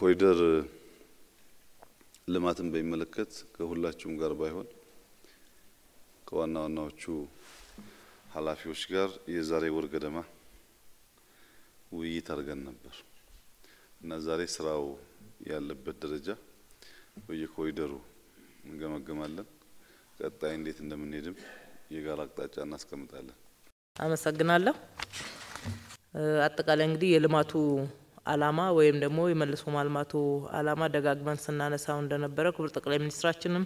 ኮሪደር ልማትን በሚመለከት ከሁላችሁም ጋር ባይሆን ከዋና ዋናዎቹ ኃላፊዎች ጋር የዛሬ ወር ገደማ ውይይት አድርገን ነበር እና ዛሬ ስራው ያለበት ደረጃ በየኮሪደሩ እንገመገማለን። ቀጣይ እንዴት እንደምንሄድም የጋራ አቅጣጫ እናስቀምጣለን። አመሰግናለሁ። አጠቃላይ እንግዲህ የልማቱ አላማ ወይም ደግሞ የመልሶ ማልማቱ አላማ ደጋግመን ስናነሳው እንደነበረ ክቡር ጠቅላይ ሚኒስትራችንም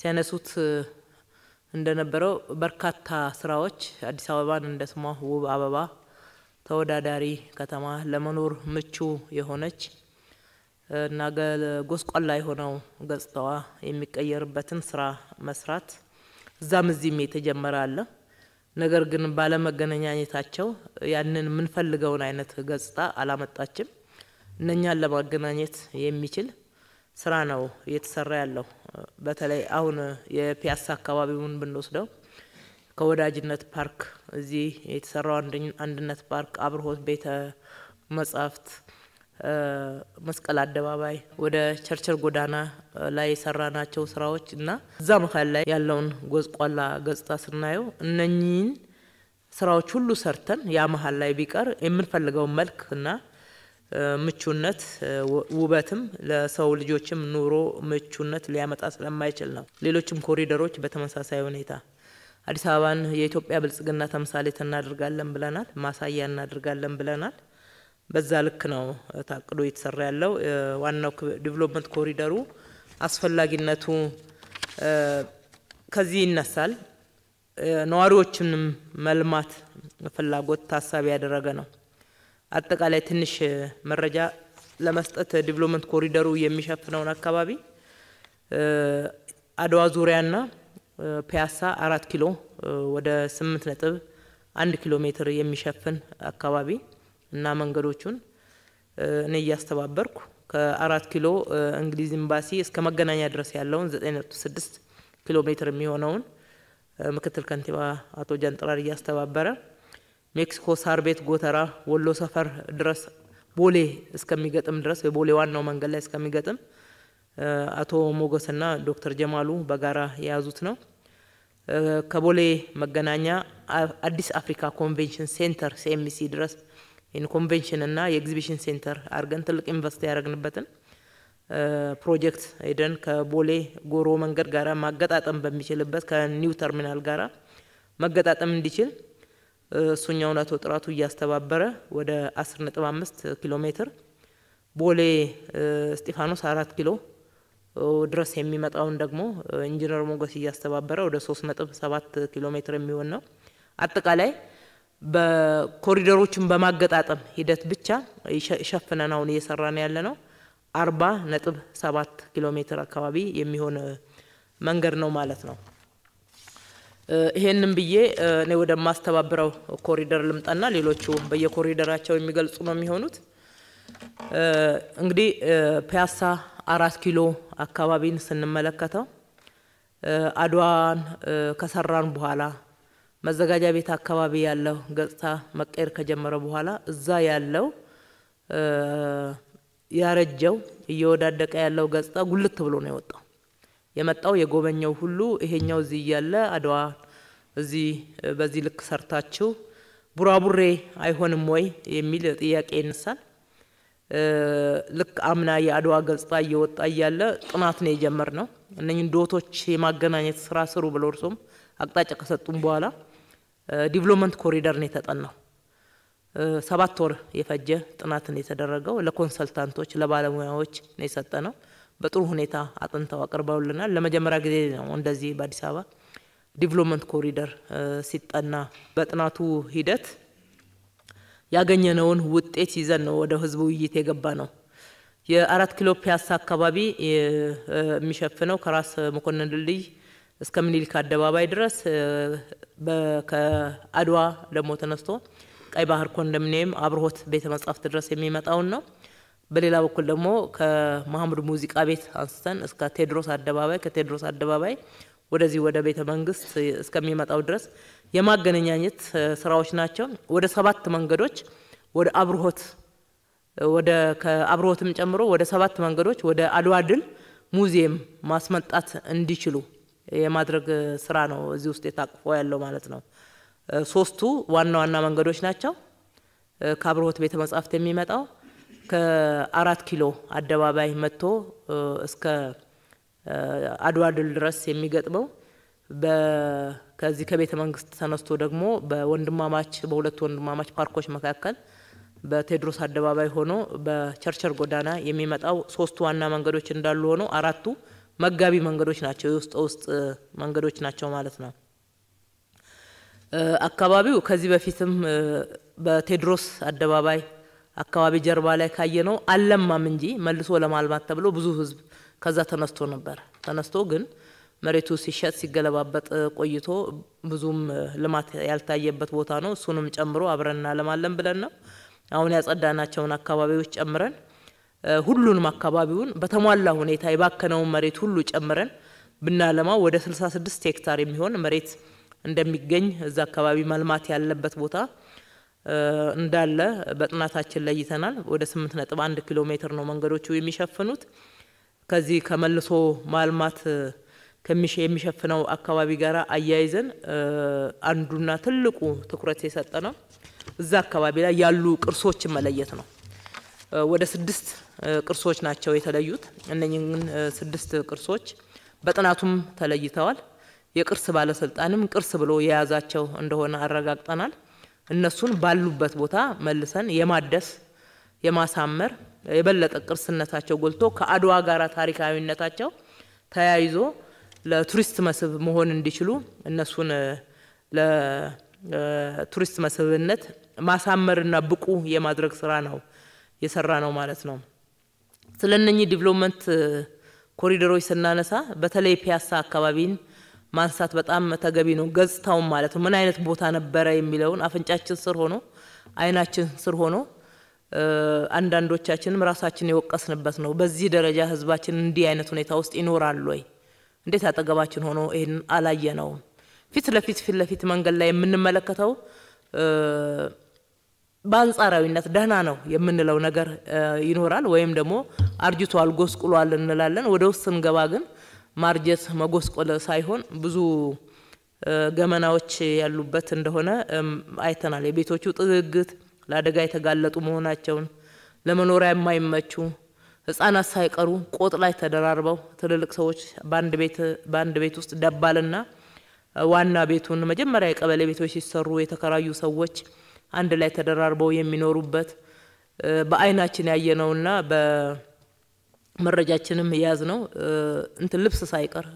ሲያነሱት እንደነበረው በርካታ ስራዎች አዲስ አበባን እንደ ስሟ ውብ አበባ፣ ተወዳዳሪ ከተማ፣ ለመኖር ምቹ የሆነች እና ጎስቋላ የሆነው ገጽታዋ የሚቀየርበትን ስራ መስራት እዛም እዚህም የተጀመረ አለ። ነገር ግን ባለመገናኘታቸው ያንን የምንፈልገውን አይነት ገጽታ አላመጣችም። እነኛን ለማገናኘት የሚችል ስራ ነው እየተሰራ ያለው። በተለይ አሁን የፒያሳ አካባቢውን ብንወስደው ከወዳጅነት ፓርክ እዚህ የተሰራው አንድነት ፓርክ፣ አብርሆት ቤተ መጻሕፍት መስቀል አደባባይ ወደ ቸርቸር ጎዳና ላይ የሰራናቸው ስራዎች እና እዛ መካል ላይ ያለውን ጎዝቋላ ገጽታ ስናየው እነኚህን ስራዎች ሁሉ ሰርተን ያ መሀል ላይ ቢቀር የምንፈልገውን መልክ እና ምቹነት ውበትም ለሰው ልጆችም ኑሮ ምቹነት ሊያመጣ ስለማይችል ነው። ሌሎችም ኮሪደሮች በተመሳሳይ ሁኔታ አዲስ አበባን የኢትዮጵያ ብልጽግና ተምሳሌት እናደርጋለን ብለናል። ማሳያ እናደርጋለን ብለናል። በዛ ልክ ነው ታቅዶ እየተሰራ ያለው። ዋናው ዲቨሎፕመንት ኮሪደሩ አስፈላጊነቱ ከዚህ ይነሳል። ነዋሪዎችንም መልማት ፍላጎት ታሳቢ ያደረገ ነው። አጠቃላይ ትንሽ መረጃ ለመስጠት ዲቨሎፕመንት ኮሪደሩ የሚሸፍነውን አካባቢ አድዋ ዙሪያና ፒያሳ አራት ኪሎ ወደ ስምንት ነጥብ አንድ ኪሎ ሜትር የሚሸፍን አካባቢ እና መንገዶቹን እኔ እያስተባበርኩ ከአራት ኪሎ እንግሊዝ ኤምባሲ እስከ መገናኛ ድረስ ያለውን ስድስት ኪሎ ሜትር የሚሆነውን ምክትል ከንቲባ አቶ ጃንጥራር እያስተባበረ ሜክሲኮ ሳር ቤት ጎተራ ወሎ ሰፈር ድረስ ቦሌ እስከሚገጥም ድረስ የቦሌ ዋናው መንገድ ላይ እስከሚገጥም አቶ ሞገስና ዶክተር ጀማሉ በጋራ የያዙት ነው። ከቦሌ መገናኛ አዲስ አፍሪካ ኮንቬንሽን ሴንተር ሲኤምሲ ድረስ የኮንቬንሽን እና የኤግዚቢሽን ሴንተር አድርገን ትልቅ ኢንቨስት ያደረግንበትን ፕሮጀክት ሄደን ከቦሌ ጎሮ መንገድ ጋራ ማገጣጠም በሚችልበት ከኒው ተርሚናል ጋራ መገጣጠም እንዲችል እሱኛውን አቶ ጥራቱ እያስተባበረ ወደ 15 ኪሎ ሜትር ቦሌ እስጢፋኖስ አራት ኪሎ ድረስ የሚመጣውን ደግሞ ኢንጂነር ሞገስ እያስተባበረ ወደ 3.7 ኪሎ ሜትር የሚሆን ነው። አጠቃላይ በኮሪደሮችን በማገጣጠም ሂደት ብቻ ሸፍነን አሁን እየሰራን ያለ ነው። አርባ ነጥብ ሰባት ኪሎ ሜትር አካባቢ የሚሆን መንገድ ነው ማለት ነው። ይሄንም ብዬ እኔ ወደማስተባብረው ኮሪደር ልምጣና ሌሎቹ በየኮሪደራቸው የሚገልጹ ነው የሚሆኑት። እንግዲህ ፒያሳ አራት ኪሎ አካባቢን ስንመለከተው አድዋን ከሰራን በኋላ መዘጋጃ ቤት አካባቢ ያለው ገጽታ መቀየር ከጀመረ በኋላ እዛ ያለው ያረጀው እየወዳደቀ ያለው ገጽታ ጉልት ብሎ ነው የወጣው። የመጣው የጎበኘው ሁሉ ይሄኛው እዚህ እያለ አድዋ እዚህ በዚህ ልክ ሰርታችሁ ቡራቡሬ አይሆንም ወይ የሚል ጥያቄ ይነሳል። ልክ አምና የአድዋ ገጽታ እየወጣ እያለ ጥናት ነው የጀመር ነው እነኝን ዶቶች የማገናኘት ስራ ስሩ ብሎ እርሶም አቅጣጫ ከሰጡም በኋላ ዲቨሎፕመንት ኮሪደር ነው የተጠናው። ሰባት ወር የፈጀ ነው የተደረገው ለኮንሰልታንቶች ለባለሙያዎች ነው የሰጠ ነው። በጥሩ ሁኔታ አጥንተው አቅርበውልናል። ለመጀመሪያ ጊዜ ነው እንደዚህ በአዲስ አበባ ዲቨሎፕመንት ኮሪደር ሲጠና በጥናቱ ሂደት ያገኘነውን ውጤት ይዘን ነው ወደ ህዝቡ ውይይት የገባ ነው። የአራት ኪሎ ፒያሳ አካባቢ የሚሸፍነው ከራስ መኮንን ድልድይ እስከ ምኒልክ አደባባይ ድረስ ከአድዋ ደግሞ ተነስቶ ቀይ ባህር ኮንደምኒየም አብርሆት ቤተ መጻሕፍት ድረስ የሚመጣውን ነው። በሌላ በኩል ደግሞ ከመሐሙድ ሙዚቃ ቤት አንስተን እስከ ቴድሮስ አደባባይ ከቴድሮስ አደባባይ ወደዚህ ወደ ቤተ መንግስት እስከሚመጣው ድረስ የማገናኛኘት ስራዎች ናቸው። ወደ ሰባት መንገዶች ወደ አብርሆት ወደ ከአብርሆትም ጨምሮ ወደ ሰባት መንገዶች ወደ አድዋ ድል ሙዚየም ማስመጣት እንዲችሉ የማድረግ ስራ ነው እዚህ ውስጥ የታቅፎ ያለው ማለት ነው። ሶስቱ ዋና ዋና መንገዶች ናቸው። ከአብርሆት ቤተ መጻሕፍት የሚመጣው ከአራት ኪሎ አደባባይ መጥቶ እስከ አድዋ ድል ድረስ የሚገጥመው ከዚህ ከቤተ መንግስት ተነስቶ ደግሞ በወንድማማች በሁለቱ ወንድማማች ፓርኮች መካከል በቴዎድሮስ አደባባይ ሆኖ በቸርቸር ጎዳና የሚመጣው ሶስቱ ዋና መንገዶች እንዳሉ ሆኖ አራቱ መጋቢ መንገዶች ናቸው፣ የውስጥ ውስጥ መንገዶች ናቸው ማለት ነው። አካባቢው ከዚህ በፊትም በቴድሮስ አደባባይ አካባቢ ጀርባ ላይ ካየ ነው አለማም እንጂ መልሶ ለማልማት ተብሎ ብዙ ህዝብ ከዛ ተነስቶ ነበር። ተነስቶ ግን መሬቱ ሲሸጥ ሲገለባበጥ ቆይቶ ብዙም ልማት ያልታየበት ቦታ ነው። እሱንም ጨምሮ አብረን እናለማለን ብለን ነው አሁን ያጸዳናቸውን አካባቢዎች ጨምረን ሁሉንም አካባቢውን በተሟላ ሁኔታ የባከነውን መሬት ሁሉ ጨምረን ብናለማ ወደ 66 ሄክታር የሚሆን መሬት እንደሚገኝ እዛ አካባቢ መልማት ያለበት ቦታ እንዳለ በጥናታችን ለይተናል። ወደ 8.1 ኪሎ ሜትር ነው መንገዶቹ የሚሸፍኑት። ከዚህ ከመልሶ ማልማት የሚሸፍነው አካባቢ ጋር አያይዘን አንዱና ትልቁ ትኩረት የሰጠ ነው እዛ አካባቢ ላይ ያሉ ቅርሶችን መለየት ነው። ወደ ስድስት ቅርሶች ናቸው የተለዩት። እነኝህን ስድስት ቅርሶች በጥናቱም ተለይተዋል። የቅርስ ባለስልጣንም ቅርስ ብሎ የያዛቸው እንደሆነ አረጋግጠናል። እነሱን ባሉበት ቦታ መልሰን የማደስ የማሳመር የበለጠ ቅርስነታቸው ጎልቶ ከአድዋ ጋር ታሪካዊነታቸው ተያይዞ ለቱሪስት መስህብ መሆን እንዲችሉ እነሱን ለቱሪስት መስህብነት ማሳመርና ብቁ የማድረግ ስራ ነው የሰራ ነው ማለት ነው። ስለ እነኚህ ዲቨሎፕመንት ኮሪደሮች ስናነሳ በተለይ ፒያሳ አካባቢን ማንሳት በጣም ተገቢ ነው። ገጽታውን ማለት ነው ምን አይነት ቦታ ነበረ የሚለውን አፍንጫችን ስር ሆኖ አይናችን ስር ሆኖ አንዳንዶቻችንም ራሳችን የወቀስንበት ነው። በዚህ ደረጃ ህዝባችን እንዲህ አይነት ሁኔታ ውስጥ ይኖራል ወይ? እንዴት አጠገባችን ሆኖ ይህን አላየ ፊት ለፊት ፊት ለፊት መንገድ ላይ የምንመለከተው በአንጻራዊነት ደህና ነው የምንለው ነገር ይኖራል፣ ወይም ደግሞ አርጅቷል፣ ጎስቁሏል እንላለን። ወደ ውስጥ ስንገባ ግን ማርጀት መጎስቆል ሳይሆን ብዙ ገመናዎች ያሉበት እንደሆነ አይተናል። የቤቶቹ ጥግግት፣ ለአደጋ የተጋለጡ መሆናቸውን፣ ለመኖሪያ የማይመቹ ህጻናት ሳይቀሩ ቆጥ ላይ ተደራርበው ትልልቅ ሰዎች በአንድ ቤት ውስጥ ደባልና ዋና ቤቱን መጀመሪያ የቀበሌ ቤቶች ሲሰሩ የተከራዩ ሰዎች አንድ ላይ ተደራርበው የሚኖሩበት በአይናችን ያየነውና በመረጃችንም የያዝ ነው እንትን ልብስ ሳይቀር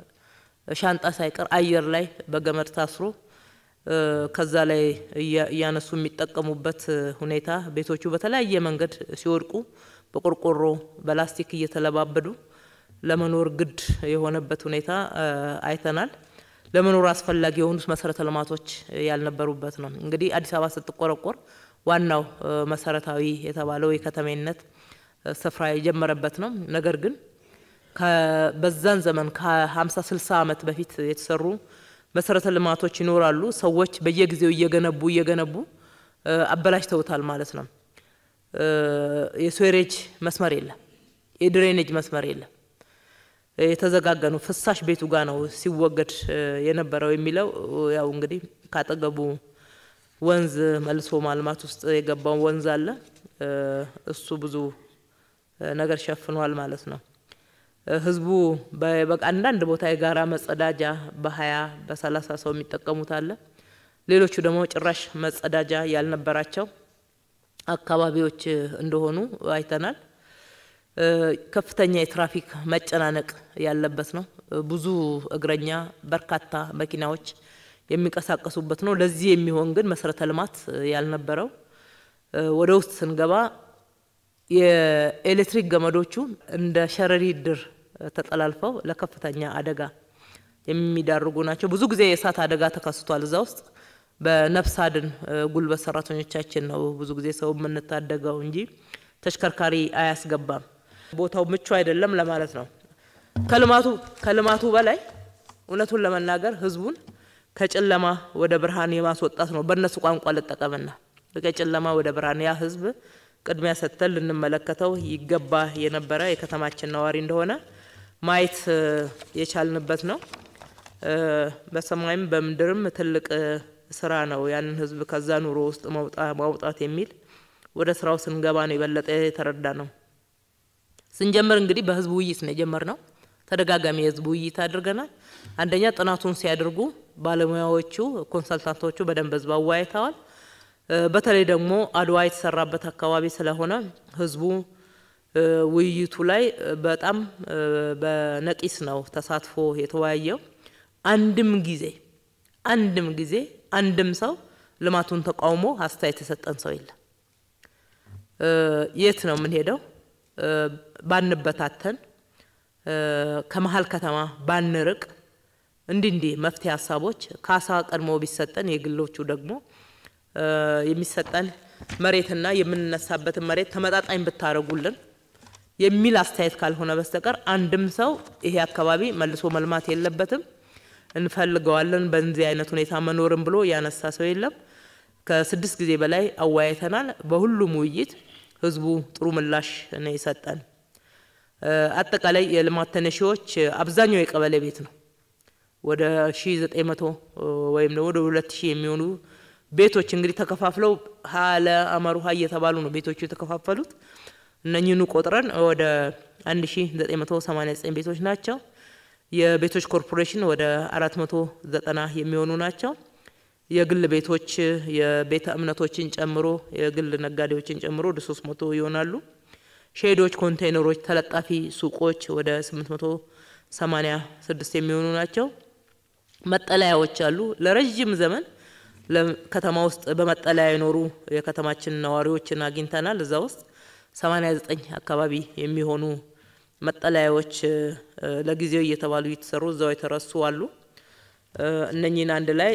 ሻንጣ ሳይቀር አየር ላይ በገመድ ታስሮ ከዛ ላይ እያነሱ የሚጠቀሙበት ሁኔታ ቤቶቹ በተለያየ መንገድ ሲወድቁ በቆርቆሮ በላስቲክ እየተለባበዱ ለመኖር ግድ የሆነበት ሁኔታ አይተናል። ለመኖር አስፈላጊ የሆኑት መሰረተ ልማቶች ያልነበሩበት ነው። እንግዲህ አዲስ አበባ ስትቆረቆር ዋናው መሰረታዊ የተባለው የከተሜነት ስፍራ የጀመረበት ነው። ነገር ግን በዛን ዘመን ከ50 60 ዓመት በፊት የተሰሩ መሰረተ ልማቶች ይኖራሉ። ሰዎች በየጊዜው እየገነቡ እየገነቡ አበላሽተውታል ማለት ነው። የስዌሬጅ መስመር የለም፣ የድሬኔጅ መስመር የለም። የተዘጋገኑ ነው። ፍሳሽ ቤቱ ጋር ነው ሲወገድ የነበረው የሚለው ያው እንግዲህ ካጠገቡ ወንዝ መልሶ ማልማት ውስጥ የገባው ወንዝ አለ። እሱ ብዙ ነገር ሸፍኗል ማለት ነው። ህዝቡ አንዳንድ ቦታ የጋራ መጸዳጃ በሀያ በሰላሳ ሰው የሚጠቀሙት አለ። ሌሎቹ ደግሞ ጭራሽ መጸዳጃ ያልነበራቸው አካባቢዎች እንደሆኑ አይተናል። ከፍተኛ የትራፊክ መጨናነቅ ያለበት ነው። ብዙ እግረኛ፣ በርካታ መኪናዎች የሚንቀሳቀሱበት ነው። ለዚህ የሚሆን ግን መሰረተ ልማት ያልነበረው ወደ ውስጥ ስንገባ የኤሌክትሪክ ገመዶቹ እንደ ሸረሪ ድር ተጠላልፈው ለከፍተኛ አደጋ የሚዳርጉ ናቸው። ብዙ ጊዜ የእሳት አደጋ ተከስቷል እዛ ውስጥ። በነፍስ አድን ጉልበት ሰራተኞቻችን ነው ብዙ ጊዜ ሰው የምንታደገው እንጂ ተሽከርካሪ አያስገባም። ቦታው ምቹ አይደለም ለማለት ነው። ከልማቱ ከልማቱ በላይ እውነቱን ለመናገር ህዝቡን ከጨለማ ወደ ብርሃን የማስወጣት ነው። በእነሱ ቋንቋ ልጠቀምና ከጨለማ ወደ ብርሃን ያ ህዝብ ቅድሚያ ሰጥተን ልንመለከተው ይገባ የነበረ የከተማችን ነዋሪ እንደሆነ ማየት የቻልንበት ነው። በሰማይም በምድርም ትልቅ ስራ ነው። ያንን ህዝብ ከዛ ኑሮ ውስጥ ማውጣት የሚል ወደ ስራው ስንገባ ነው የበለጠ የተረዳ ነው። ስንጀምር እንግዲህ በህዝብ ውይይት ነው የጀመርነው። ተደጋጋሚ የህዝብ ውይይት አድርገናል። አንደኛ ጥናቱን ሲያደርጉ ባለሙያዎቹ፣ ኮንሰልታንቶቹ በደንብ ህዝብ አወያይተዋል። በተለይ ደግሞ አድዋ የተሰራበት አካባቢ ስለሆነ ህዝቡ ውይይቱ ላይ በጣም በነቂስ ነው ተሳትፎ የተወያየው። አንድም ጊዜ አንድም ጊዜ አንድም ሰው ልማቱን ተቃውሞ አስተያየት የሰጠን ሰው የለም። የት ነው የምንሄደው? ባንበታተን፣ ከመሀል ከተማ ባንርቅ፣ እንዲህ እንዲህ መፍትሄ ሀሳቦች ካሳ ቀድሞ ቢሰጠን የግሎቹ ደግሞ የሚሰጠን መሬትና የምንነሳበትን መሬት ተመጣጣኝ ብታደረጉልን የሚል አስተያየት ካልሆነ በስተቀር አንድም ሰው ይሄ አካባቢ መልሶ መልማት የለበትም እንፈልገዋለን በዚህ አይነት ሁኔታ መኖርም ብሎ ያነሳ ሰው የለም። ከስድስት ጊዜ በላይ አወያይተናል። በሁሉም ውይይት ህዝቡ ጥሩ ምላሽ ነው የሰጠን። አጠቃላይ የልማት ተነሺዎች አብዛኛው የቀበሌ ቤት ነው። ወደ 1900 ወይም ደግሞ ወደ 2000 የሚሆኑ ቤቶች እንግዲህ ተከፋፍለው ሀለ አመሩ ሀ እየተባሉ ነው ቤቶቹ የተከፋፈሉት። እነኝህኑ ቆጥረን ወደ 1989 ቤቶች ናቸው። የቤቶች ኮርፖሬሽን ወደ 490 የሚሆኑ ናቸው። የግል ቤቶች የቤተ እምነቶችን ጨምሮ የግል ነጋዴዎችን ጨምሮ ወደ 300 ይሆናሉ። ሼዶች፣ ኮንቴይነሮች፣ ተለጣፊ ሱቆች ወደ 886 የሚሆኑ ናቸው። መጠለያዎች አሉ። ለረዥም ዘመን ከተማ ውስጥ በመጠለያ የኖሩ የከተማችን ነዋሪዎችን አግኝተናል። እዛ ውስጥ 89 አካባቢ የሚሆኑ መጠለያዎች ለጊዜው እየተባሉ እየተሰሩ እዛው የተረሱ አሉ። እነኚህን አንድ ላይ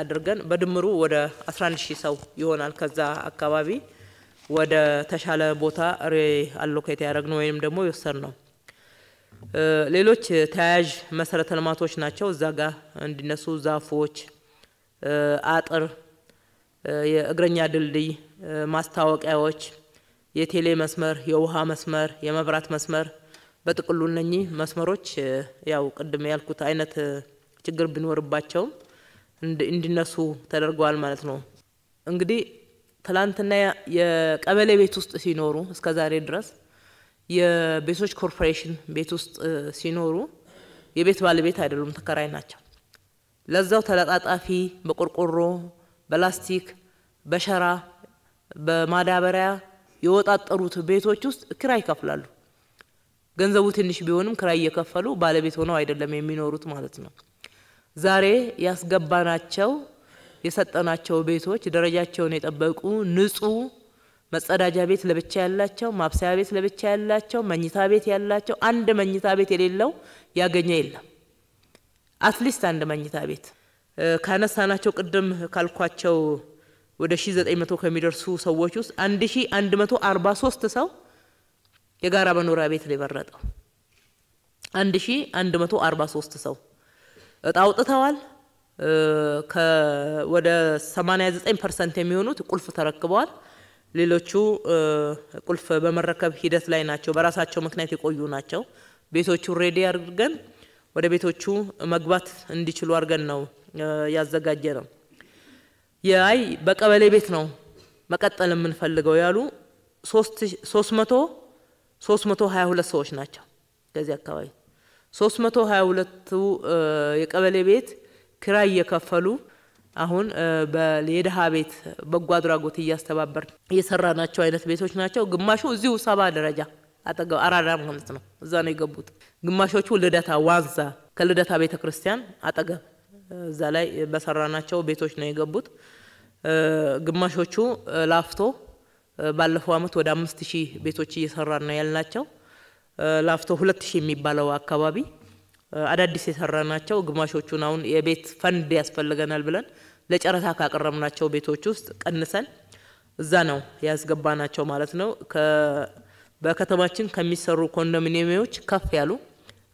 አድርገን በድምሩ ወደ 11 ሺህ ሰው ይሆናል። ከዛ አካባቢ ወደ ተሻለ ቦታ ሬ አሎኬት ያደረግነው ወይም ደግሞ የወሰን ነው። ሌሎች ተያያዥ መሰረተ ልማቶች ናቸው። እዛ ጋ እንዲነሱ ዛፎች፣ አጥር፣ የእግረኛ ድልድይ፣ ማስታወቂያዎች፣ የቴሌ መስመር፣ የውሃ መስመር፣ የመብራት መስመር፣ በጥቅሉ እነኚህ መስመሮች ያው ቅድም ያልኩት አይነት ችግር ቢኖርባቸውም እንዲነሱ ተደርገዋል ማለት ነው። እንግዲህ ትላንትና የቀበሌ ቤት ውስጥ ሲኖሩ እስከ ዛሬ ድረስ የቤቶች ኮርፖሬሽን ቤት ውስጥ ሲኖሩ የቤት ባለቤት አይደሉም፣ ተከራይ ናቸው። ለዛው ተለጣጣፊ በቆርቆሮ በላስቲክ በሸራ በማዳበሪያ የወጣጠሩት ቤቶች ውስጥ ክራይ ይከፍላሉ። ገንዘቡ ትንሽ ቢሆንም ክራይ እየከፈሉ ባለቤት ሆነው አይደለም የሚኖሩት ማለት ነው። ዛሬ ያስገባናቸው የሰጠናቸው ቤቶች ደረጃቸውን የጠበቁ ንጹህ መጸዳጃ ቤት ለብቻ ያላቸው፣ ማብሰያ ቤት ለብቻ ያላቸው፣ መኝታ ቤት ያላቸው፣ አንድ መኝታ ቤት የሌለው ያገኘ የለም። አትሊስት አንድ መኝታ ቤት ካነሳናቸው ቅድም ካልኳቸው ወደ 1900 ከሚደርሱ ሰዎች ውስጥ 1143 ሰው የጋራ መኖሪያ ቤት ነው የመረጠው። 1143 ሰው እጣ አውጥተዋል። ወደ 89 ፐርሰንት የሚሆኑት ቁልፍ ተረክበዋል። ሌሎቹ ቁልፍ በመረከብ ሂደት ላይ ናቸው። በራሳቸው ምክንያት የቆዩ ናቸው። ቤቶቹ ሬዲ አድርገን ወደ ቤቶቹ መግባት እንዲችሉ አድርገን ነው ያዘጋጀ ነው። የአይ በቀበሌ ቤት ነው መቀጠል የምንፈልገው ያሉ 300 322 ሰዎች ናቸው ከዚህ አካባቢ 322ቱ የቀበሌ ቤት ክራይ እየከፈሉ አሁን የድሀ ቤት በጎ አድራጎት እያስተባበር እየሰራ ናቸው አይነት ቤቶች ናቸው። ግማሹ እዚሁ ሰባ ደረጃ አጠገብ አራዳ ማለት ነው። እዛ ነው የገቡት። ግማሾቹ ልደታ ዋንዛ ከልደታ ቤተ ክርስቲያን አጠገብ እዛ ላይ በሰራ ናቸው ቤቶች ነው የገቡት። ግማሾቹ ላፍቶ ባለፈው አመት ወደ አምስት ሺህ ቤቶች እየሰራ ነው ያልናቸው ላፍቶ ሁለት ሺህ የሚባለው አካባቢ አዳዲስ የሰራ ናቸው። ግማሾቹን አሁን የቤት ፈንድ ያስፈልገናል ብለን ለጨረታ ካቀረብናቸው ቤቶች ውስጥ ቀንሰን እዛ ነው ያስገባ ናቸው ማለት ነው። በከተማችን ከሚሰሩ ኮንዶሚኒየሞች ከፍ ያሉ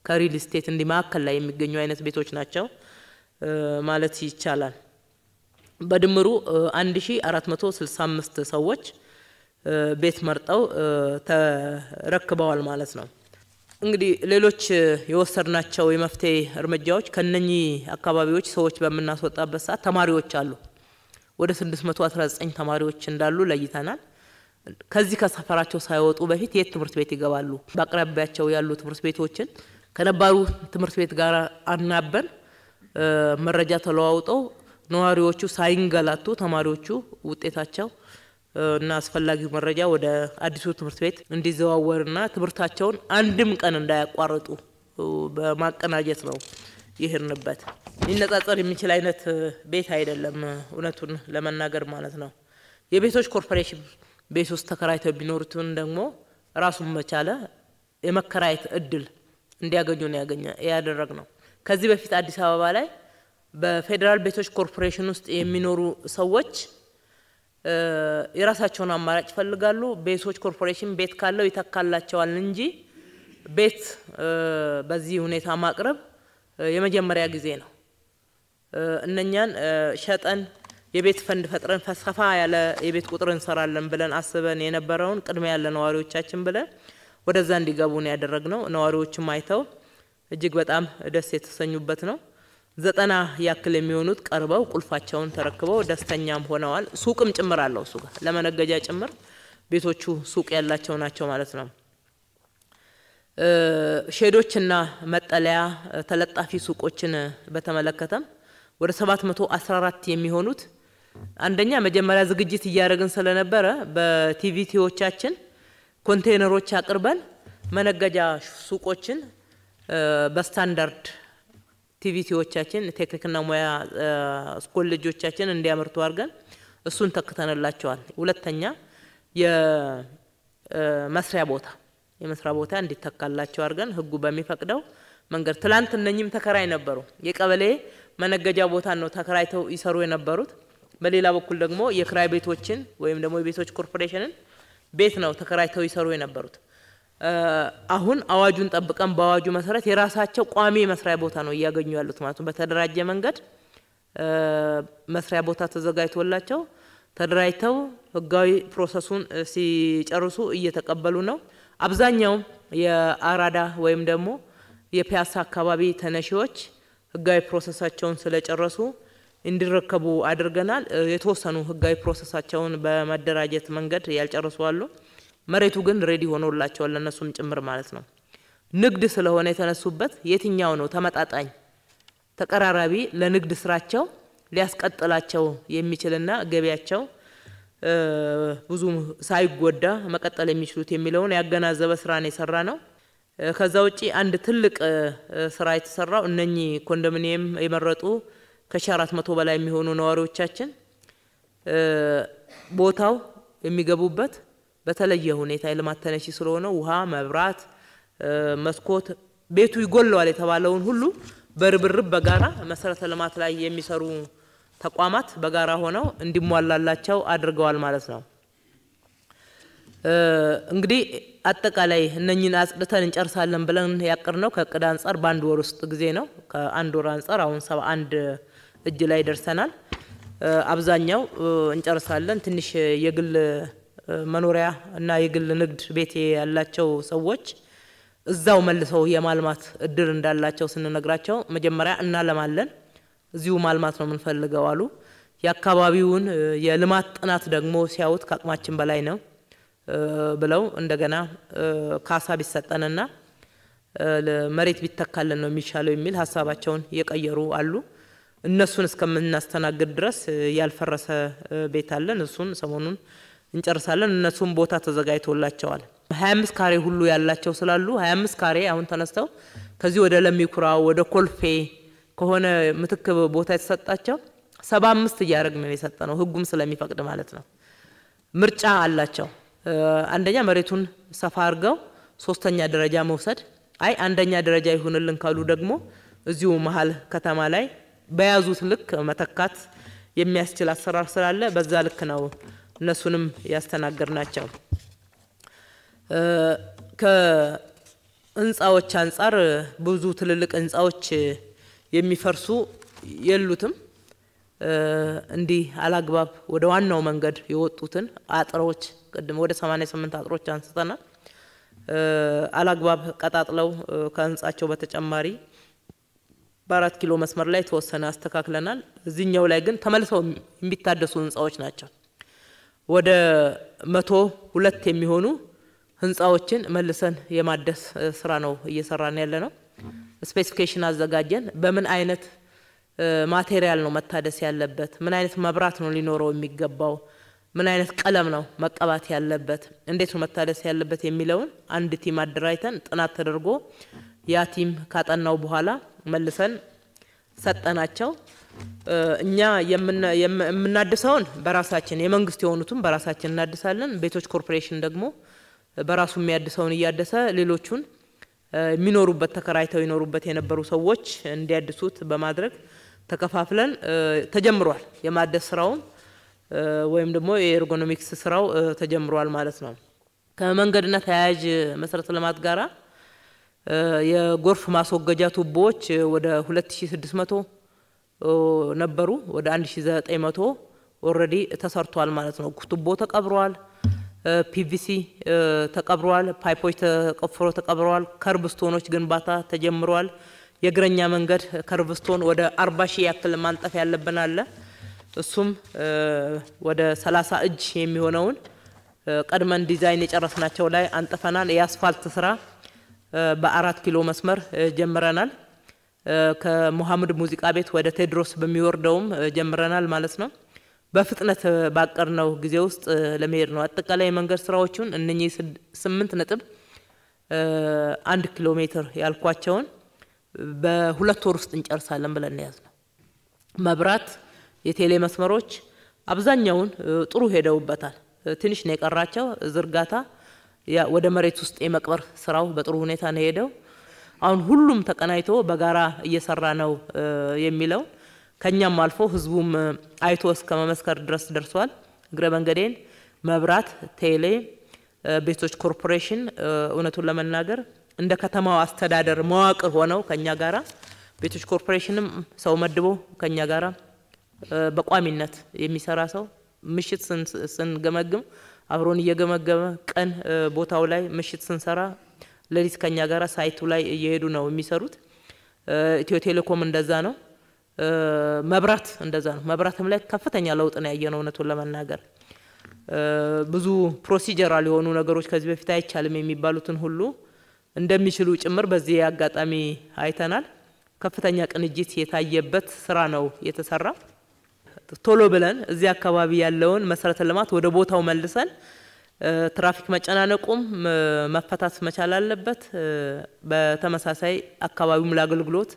ከሪል ስቴት እንዲህ መካከል ላይ የሚገኙ አይነት ቤቶች ናቸው ማለት ይቻላል። በድምሩ 1465 ሰዎች ቤት መርጠው ተረክበዋል ማለት ነው። እንግዲህ ሌሎች የወሰድናቸው የመፍትሄ እርምጃዎች ከነኚህ አካባቢዎች ሰዎች በምናስወጣበት ሰዓት ተማሪዎች አሉ። ወደ 619 ተማሪዎች እንዳሉ ለይተናል። ከዚህ ከሰፈራቸው ሳይወጡ በፊት የት ትምህርት ቤት ይገባሉ? በአቅራቢያቸው ያሉ ትምህርት ቤቶችን ከነባሩ ትምህርት ቤት ጋር አናበን መረጃ ተለዋውጠው ነዋሪዎቹ ሳይንገላቱ ተማሪዎቹ ውጤታቸው እና አስፈላጊው መረጃ ወደ አዲሱ ትምህርት ቤት እንዲዘዋወርና ትምህርታቸውን አንድም ቀን እንዳያቋርጡ በማቀናጀት ነው ይሄንበት ሊነጻጸር የሚችል አይነት ቤት አይደለም፣ እውነቱን ለመናገር ማለት ነው። የቤቶች ኮርፖሬሽን ቤት ውስጥ ተከራይተው ቢኖሩትን ደግሞ ራሱን መቻለ የመከራየት እድል እንዲያገኙ ነው ያገኘ ያደረግ ነው። ከዚህ በፊት አዲስ አበባ ላይ በፌዴራል ቤቶች ኮርፖሬሽን ውስጥ የሚኖሩ ሰዎች የራሳቸውን አማራጭ ይፈልጋሉ። ቤቶች ኮርፖሬሽን ቤት ካለው ይተካላቸዋል እንጂ ቤት በዚህ ሁኔታ ማቅረብ የመጀመሪያ ጊዜ ነው። እነኛን ሸጠን የቤት ፈንድ ፈጥረን ሰፋ ያለ የቤት ቁጥር እንሰራለን ብለን አስበን የነበረውን ቅድሚያ ያለ ነዋሪዎቻችን ብለን ወደዛ እንዲገቡ ነው ያደረግነው። ነዋሪዎችም አይተው እጅግ በጣም ደስ የተሰኙበት ነው። ዘጠና ያክል የሚሆኑት ቀርበው ቁልፋቸውን ተረክበው ደስተኛም ሆነዋል። ሱቅም ጭምር አለው እሱ ጋር ለመነገጃ ጭምር ቤቶቹ ሱቅ ያላቸው ናቸው ማለት ነው። ሼዶችና መጠለያ ተለጣፊ ሱቆችን በተመለከተም ወደ 714 የሚሆኑት አንደኛ መጀመሪያ ዝግጅት እያደረግን ስለነበረ በቲቪቲዎቻችን ኮንቴይነሮች አቅርበን መነገጃ ሱቆችን በስታንዳርድ ቲቪቲዎቻችን ቴክኒክና ሙያ ኮሌጆቻችን እንዲያመርቱ አድርገን እሱን ተክተንላቸዋል። ሁለተኛ የመስሪያ ቦታ የመስሪያ ቦታ እንዲተካላቸው አድርገን ህጉ በሚፈቅደው መንገድ ትላንት እነኝም ተከራይ ነበሩ። የቀበሌ መነገጃ ቦታ ነው ተከራይተው ይሰሩ የነበሩት። በሌላ በኩል ደግሞ የክራይ ቤቶችን ወይም ደግሞ የቤቶች ኮርፖሬሽንን ቤት ነው ተከራይተው ይሰሩ የነበሩት። አሁን አዋጁን ጠብቀን በአዋጁ መሰረት የራሳቸው ቋሚ መስሪያ ቦታ ነው እያገኙ ያሉት ማለት ነው። በተደራጀ መንገድ መስሪያ ቦታ ተዘጋጅቶላቸው ተደራጅተው ህጋዊ ፕሮሰሱን ሲጨርሱ እየተቀበሉ ነው። አብዛኛው የአራዳ ወይም ደግሞ የፒያሳ አካባቢ ተነሺዎች ህጋዊ ፕሮሰሳቸውን ስለጨረሱ እንዲረከቡ አድርገናል። የተወሰኑ ህጋዊ ፕሮሰሳቸውን በመደራጀት መንገድ ያልጨርሱ አሉ። መሬቱ ግን ሬዲ ሆኖላቸዋል ለእነሱም ጭምር ማለት ነው። ንግድ ስለሆነ የተነሱበት የትኛው ነው ተመጣጣኝ ተቀራራቢ ለንግድ ስራቸው ሊያስቀጥላቸው የሚችልና ገቢያቸው ብዙ ሳይጎዳ መቀጠል የሚችሉት የሚለውን ያገናዘበ ስራን የሰራ ነው። ከዛ ውጪ አንድ ትልቅ ስራ የተሰራው እነኚህ ኮንዶሚኒየም የመረጡ አራት መቶ በላይ የሚሆኑ ነዋሪዎቻችን ቦታው የሚገቡበት በተለየ ሁኔታ የልማት ተነሺ ስለሆነ ውሃ፣ መብራት፣ መስኮት ቤቱ ይጎለዋል የተባለውን ሁሉ በርብርብ በጋራ መሰረተ ልማት ላይ የሚሰሩ ተቋማት በጋራ ሆነው እንዲሟላላቸው አድርገዋል ማለት ነው። እንግዲህ አጠቃላይ እነኝን አጽድተን እንጨርሳለን ብለን ነው ከእቅድ አንጻር በአንድ ወር ውስጥ ጊዜ ነው። ከአንድ ወር አንጻር አሁን ሰባ አንድ እጅ ላይ ደርሰናል። አብዛኛው እንጨርሳለን። ትንሽ የግል መኖሪያ እና የግል ንግድ ቤት ያላቸው ሰዎች እዛው መልሰው የማልማት እድር እንዳላቸው ስንነግራቸው መጀመሪያ እናለማለን፣ እዚሁ ማልማት ነው የምንፈልገው አሉ። የአካባቢውን የልማት ጥናት ደግሞ ሲያዩት ከአቅማችን በላይ ነው ብለው እንደገና ካሳ ቢሰጠንና መሬት ቢተካልን ነው የሚሻለው የሚል ሀሳባቸውን የቀየሩ አሉ። እነሱን እስከምናስተናግድ ድረስ ያልፈረሰ ቤት አለን። እሱን ሰሞኑን እንጨርሳለን። እነሱም ቦታ ተዘጋጅቶላቸዋል። 25 ካሬ ሁሉ ያላቸው ስላሉ 25 ካሬ አሁን ተነስተው ከዚህ ወደ ለሚኩራ ወደ ኮልፌ ከሆነ ምትክ ቦታ የተሰጣቸው አምስት እያደረግ ነው የሰጠ ነው ህጉም ስለሚፈቅድ ማለት ነው። ምርጫ አላቸው። አንደኛ መሬቱን ሰፋ አድርገው ሶስተኛ ደረጃ መውሰድ፣ አይ አንደኛ ደረጃ ይሁንልን ካሉ ደግሞ እዚሁ መሀል ከተማ ላይ በያዙት ልክ መተካት የሚያስችል አሰራር ስላለ በዛ ልክ ነው እነሱንም ያስተናገድ ናቸው። ከህንፃዎች አንጻር ብዙ ትልልቅ ህንፃዎች የሚፈርሱ የሉትም። እንዲህ አላግባብ ወደ ዋናው መንገድ የወጡትን አጥሮች ቅድም ወደ 88 አጥሮች አንስተናል። አላግባብ ቀጣጥለው ከህንፃቸው በተጨማሪ በአራት ኪሎ መስመር ላይ ተወሰነ አስተካክለናል። እዚህኛው ላይ ግን ተመልሰው የሚታደሱ ህንፃዎች ናቸው። ወደ መቶ ሁለት የሚሆኑ ህንፃዎችን መልሰን የማደስ ስራ ነው እየሰራን ያለ ነው። ስፔሲፊኬሽን አዘጋጀን። በምን አይነት ማቴሪያል ነው መታደስ ያለበት? ምን አይነት መብራት ነው ሊኖረው የሚገባው? ምን አይነት ቀለም ነው መቀባት ያለበት? እንዴት ነው መታደስ ያለበት የሚለውን አንድ ቲም አደራጅተን ጥናት ተደርጎ ያ ቲም ካጠናው በኋላ መልሰን ሰጠናቸው። እኛ የምናድሰውን በራሳችን የመንግስት የሆኑትም በራሳችን እናድሳለን። ቤቶች ኮርፖሬሽን ደግሞ በራሱ የሚያድሰውን እያደሰ ሌሎቹን የሚኖሩበት ተከራይተው ይኖሩበት የነበሩ ሰዎች እንዲያድሱት በማድረግ ተከፋፍለን ተጀምሯል። የማደስ ስራውም ወይም ደግሞ የኤርጎኖሚክስ ስራው ተጀምሯል ማለት ነው። ከመንገድና ተያያዥ መሰረተ ልማት ጋራ የጎርፍ ማስወገጃ ቱቦዎች ወደ 2600 ነበሩ ወደ 1900 ኦልሬዲ ተሰርቷል ማለት ነው። ቱቦ ተቀብሯል፣ ፒቪሲ ተቀብሯል፣ ፓይፖች ተቆፍሮ ተቀብረዋል። ከርብስቶኖች ግንባታ ተጀምሯል። የእግረኛ መንገድ ከርብስቶን ወደ 40 ሺህ ያክል ማንጠፍ ያለብን አለ። እሱም ወደ 30 እጅ የሚሆነውን ቀድመን ዲዛይን የጨረስናቸው ላይ አንጥፈናል። የአስፋልት ስራ በአራት ኪሎ መስመር ጀምረናል። ከሙሐመድ ሙዚቃ ቤት ወደ ቴድሮስ በሚወርደውም ጀምረናል ማለት ነው። በፍጥነት ባቀድነው ጊዜ ውስጥ ለመሄድ ነው። አጠቃላይ የመንገድ ስራዎቹን እነኚህ ስምንት ነጥብ አንድ ኪሎ ሜትር ያልኳቸውን በሁለት ወር ውስጥ እንጨርሳለን ብለን ያዝ ነው። መብራት፣ የቴሌ መስመሮች አብዛኛውን ጥሩ ሄደውበታል። ትንሽ ነው የቀራቸው ዝርጋታ፣ ወደ መሬት ውስጥ የመቅበር ስራው በጥሩ ሁኔታ ነው ሄደው አሁን ሁሉም ተቀናይቶ በጋራ እየሰራ ነው የሚለው ከኛም አልፎ ህዝቡም አይቶ እስከ መመስከር ድረስ ደርሷል። እግረ መንገዴን፣ መብራት፣ ቴሌ፣ ቤቶች ኮርፖሬሽን እውነቱን ለመናገር እንደ ከተማው አስተዳደር መዋቅር ሆነው ከኛ ጋራ ቤቶች ኮርፖሬሽንም ሰው መድቦ ከኛ ጋራ በቋሚነት የሚሰራ ሰው ምሽት ስንገመግም አብሮን እየገመገመ ቀን ቦታው ላይ ምሽት ስንሰራ ሌሊት ከኛ ጋር ሳይቱ ላይ እየሄዱ ነው የሚሰሩት። ኢትዮ ቴሌኮም እንደዛ ነው። መብራት እንደዛ ነው። መብራትም ላይ ከፍተኛ ለውጥ ነው ያየነው እውነቱን ለመናገር ብዙ ፕሮሲጀራል የሆኑ ነገሮች ከዚህ በፊት አይቻልም የሚባሉትን ሁሉ እንደሚችሉ ጭምር በዚህ አጋጣሚ አይተናል። ከፍተኛ ቅንጅት የታየበት ስራ ነው የተሰራ። ቶሎ ብለን እዚህ አካባቢ ያለውን መሰረተ ልማት ወደ ቦታው መልሰን ትራፊክ መጨናነቁም መፈታት መቻል አለበት። በተመሳሳይ አካባቢውም ለአገልግሎት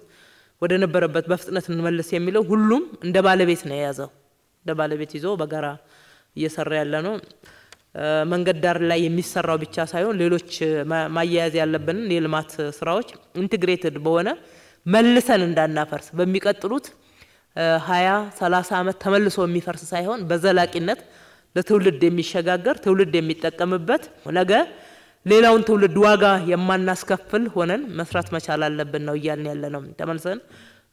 ወደ ነበረበት በፍጥነት እንመልስ የሚለው ሁሉም እንደ ባለቤት ነው የያዘው እንደ ባለቤት ይዞ በጋራ እየሰራ ያለ ነው። መንገድ ዳር ላይ የሚሰራው ብቻ ሳይሆን ሌሎች ማያያዝ ያለብንን የልማት ስራዎች ኢንትግሬትድ በሆነ መልሰን እንዳናፈርስ በሚቀጥሉት ሀያ ሰላሳ ዓመት ተመልሶ የሚፈርስ ሳይሆን በዘላቂነት ለትውልድ የሚሸጋገር ትውልድ የሚጠቀምበት ነገ ሌላውን ትውልድ ዋጋ የማናስከፍል ሆነን መስራት መቻል አለብን ነው እያልን ያለ ነው። ተመልሰን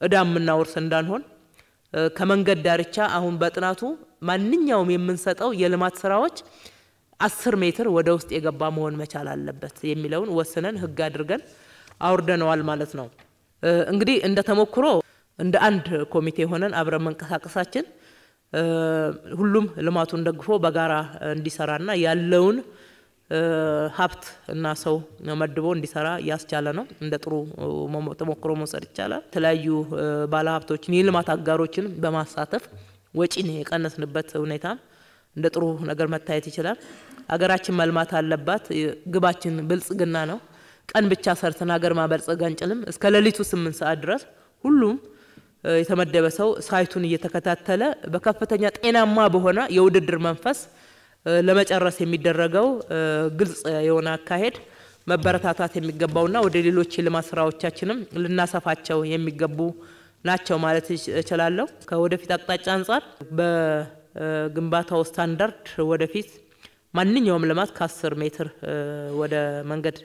እዳ የምናወርስ እንዳንሆን ከመንገድ ዳርቻ አሁን በጥናቱ ማንኛውም የምንሰጠው የልማት ስራዎች አስር ሜትር ወደ ውስጥ የገባ መሆን መቻል አለበት የሚለውን ወስነን ህግ አድርገን አውርደነዋል ማለት ነው። እንግዲህ እንደ ተሞክሮ እንደ አንድ ኮሚቴ ሆነን አብረን መንቀሳቀሳችን ሁሉም ልማቱን ደግፎ በጋራ እንዲሰራና ያለውን ሀብት እና ሰው መድቦ እንዲሰራ እያስቻለ ነው። እንደ ጥሩ ተሞክሮ መውሰድ ይቻላል። የተለያዩ ባለሀብቶችን የልማት አጋሮችን በማሳተፍ ወጪን የቀነስንበት ሁኔታ እንደ ጥሩ ነገር መታየት ይችላል። ሀገራችን መልማት አለባት። ግባችን ብልጽግና ነው። ቀን ብቻ ሰርተን ሀገር ማበልጸግ አንችልም። እስከ ሌሊቱ ስምንት ሰዓት ድረስ ሁሉም የተመደበ ሰው ሳይቱን እየተከታተለ በከፍተኛ ጤናማ በሆነ የውድድር መንፈስ ለመጨረስ የሚደረገው ግልጽ የሆነ አካሄድ መበረታታት የሚገባውና ወደ ሌሎች የልማት ስራዎቻችንም ልናሰፋቸው የሚገቡ ናቸው ማለት እችላለሁ። ከወደፊት አቅጣጫ አንጻር በግንባታው ስታንዳርድ ወደፊት ማንኛውም ልማት ከአስር ሜትር ወደ መንገድ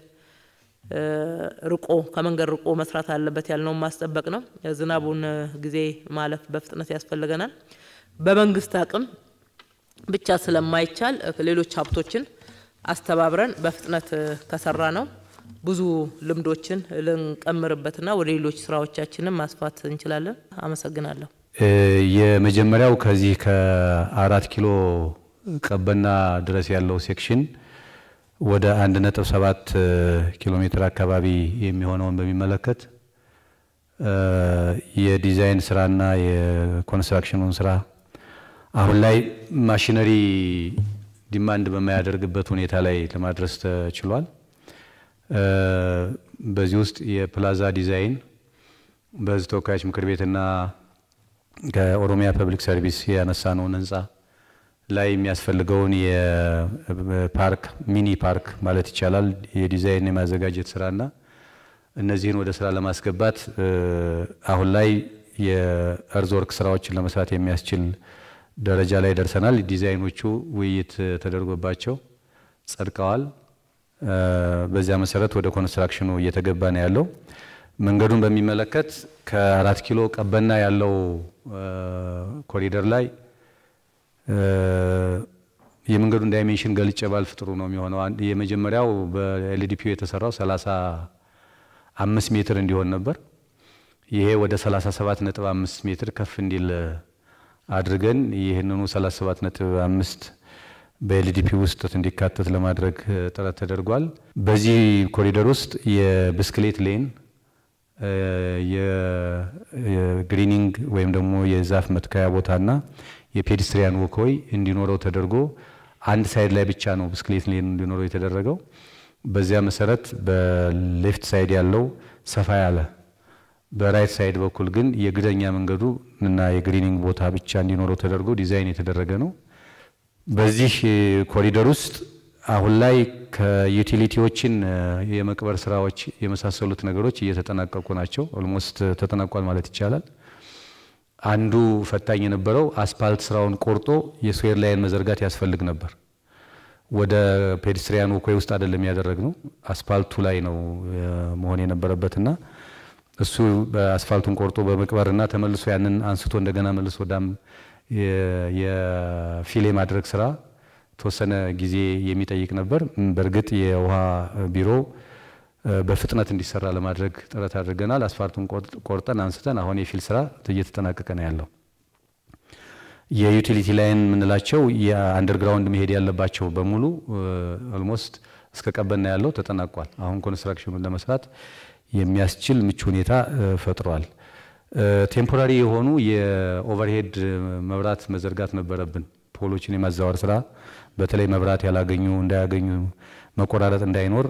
ርቆ ከመንገድ ርቆ መስራት አለበት ያልነው ማስጠበቅ ነው። የዝናቡን ጊዜ ማለፍ በፍጥነት ያስፈልገናል። በመንግስት አቅም ብቻ ስለማይቻል ሌሎች ሀብቶችን አስተባብረን በፍጥነት ከሰራ ነው ብዙ ልምዶችን ልንቀምርበትና ወደ ሌሎች ስራዎቻችንን ማስፋት እንችላለን። አመሰግናለሁ። የመጀመሪያው ከዚህ ከአራት ኪሎ ቀበና ድረስ ያለው ሴክሽን ወደ 1.7 ኪሎ ሜትር አካባቢ የሚሆነውን በሚመለከት የዲዛይን ስራና የኮንስትራክሽኑን ስራ አሁን ላይ ማሽነሪ ዲማንድ በማያደርግበት ሁኔታ ላይ ለማድረስ ተችሏል። በዚህ ውስጥ የፕላዛ ዲዛይን በህዝብ ተወካዮች ምክር ቤትና ከኦሮሚያ ፐብሊክ ሰርቪስ ያነሳነውን ህንፃ ላይ የሚያስፈልገውን የፓርክ ሚኒ ፓርክ ማለት ይቻላል የዲዛይን የማዘጋጀት ስራና እነዚህን ወደ ስራ ለማስገባት አሁን ላይ የእርዝ ወርክ ስራዎችን ለመስራት የሚያስችል ደረጃ ላይ ደርሰናል። ዲዛይኖቹ ውይይት ተደርጎባቸው ጸድቀዋል። በዚያ መሰረት ወደ ኮንስትራክሽኑ እየተገባ ነው ያለው። መንገዱን በሚመለከት ከአራት ኪሎ ቀበና ያለው ኮሪደር ላይ የመንገዱን ዳይሜንሽን ገልጬ ባልፍ ጥሩ ነው የሚሆነው። የመጀመሪያው በኤልዲፒው የተሰራው 35 ሜትር እንዲሆን ነበር። ይሄ ወደ 37.5 ሜትር ከፍ እንዲል አድርገን ይህንኑ 37.5 በኤልዲፒ ውስጥ እንዲካተት ለማድረግ ጥረት ተደርጓል። በዚህ ኮሪደር ውስጥ የብስክሌት ሌን፣ የግሪኒንግ ወይም ደግሞ የዛፍ መትከያ ቦታና የፔዲስትሪያን ወኮይ እንዲኖረው ተደርጎ አንድ ሳይድ ላይ ብቻ ነው ብስክሌት ሌን እንዲኖረው የተደረገው። በዚያ መሰረት በሌፍት ሳይድ ያለው ሰፋ ያለ፣ በራይት ሳይድ በኩል ግን የእግረኛ መንገዱ እና የግሪኒንግ ቦታ ብቻ እንዲኖረው ተደርጎ ዲዛይን የተደረገ ነው። በዚህ ኮሪደር ውስጥ አሁን ላይ ከዩቲሊቲዎችን የመቅበር ስራዎች የመሳሰሉት ነገሮች እየተጠናቀቁ ናቸው። ኦልሞስት ተጠናቋል ማለት ይቻላል። አንዱ ፈታኝ የነበረው አስፓልት ስራውን ቆርጦ የስዌር ላይን መዘርጋት ያስፈልግ ነበር። ወደ ፔዲስትሪያን ወኮይ ውስጥ አይደለም ነው አስፓልቱ ላይ ነው መሆን የነበረበትና እሱ አስፋልቱን ቆርጦ በመቅበርና ተመልሶ ያንን አንስቶ እንደገና መልሶ ዳም የፊሌ ማድረግ ስራ ተወሰነ ጊዜ የሚጠይቅ ነበር። በእርግጥ የውሃ ቢሮ በፍጥነት እንዲሰራ ለማድረግ ጥረት አድርገናል። አስፋልቱን ቆርጠን አንስተን አሁን የፊል ስራ እየተጠናቀቀ ነው ያለው። የዩቲሊቲ ላይን የምንላቸው የአንደርግራውንድ መሄድ ያለባቸው በሙሉ ኦልሞስት እስከ ቀበና ያለው ተጠናቋል። አሁን ኮንስትራክሽኑን ለመስራት የሚያስችል ምቹ ሁኔታ ፈጥሯል። ቴምፖራሪ የሆኑ የኦቨርሄድ መብራት መዘርጋት ነበረብን። ፖሎችን የማዛወር ስራ በተለይ መብራት ያላገኙ እንዳያገኙ መቆራረጥ እንዳይኖር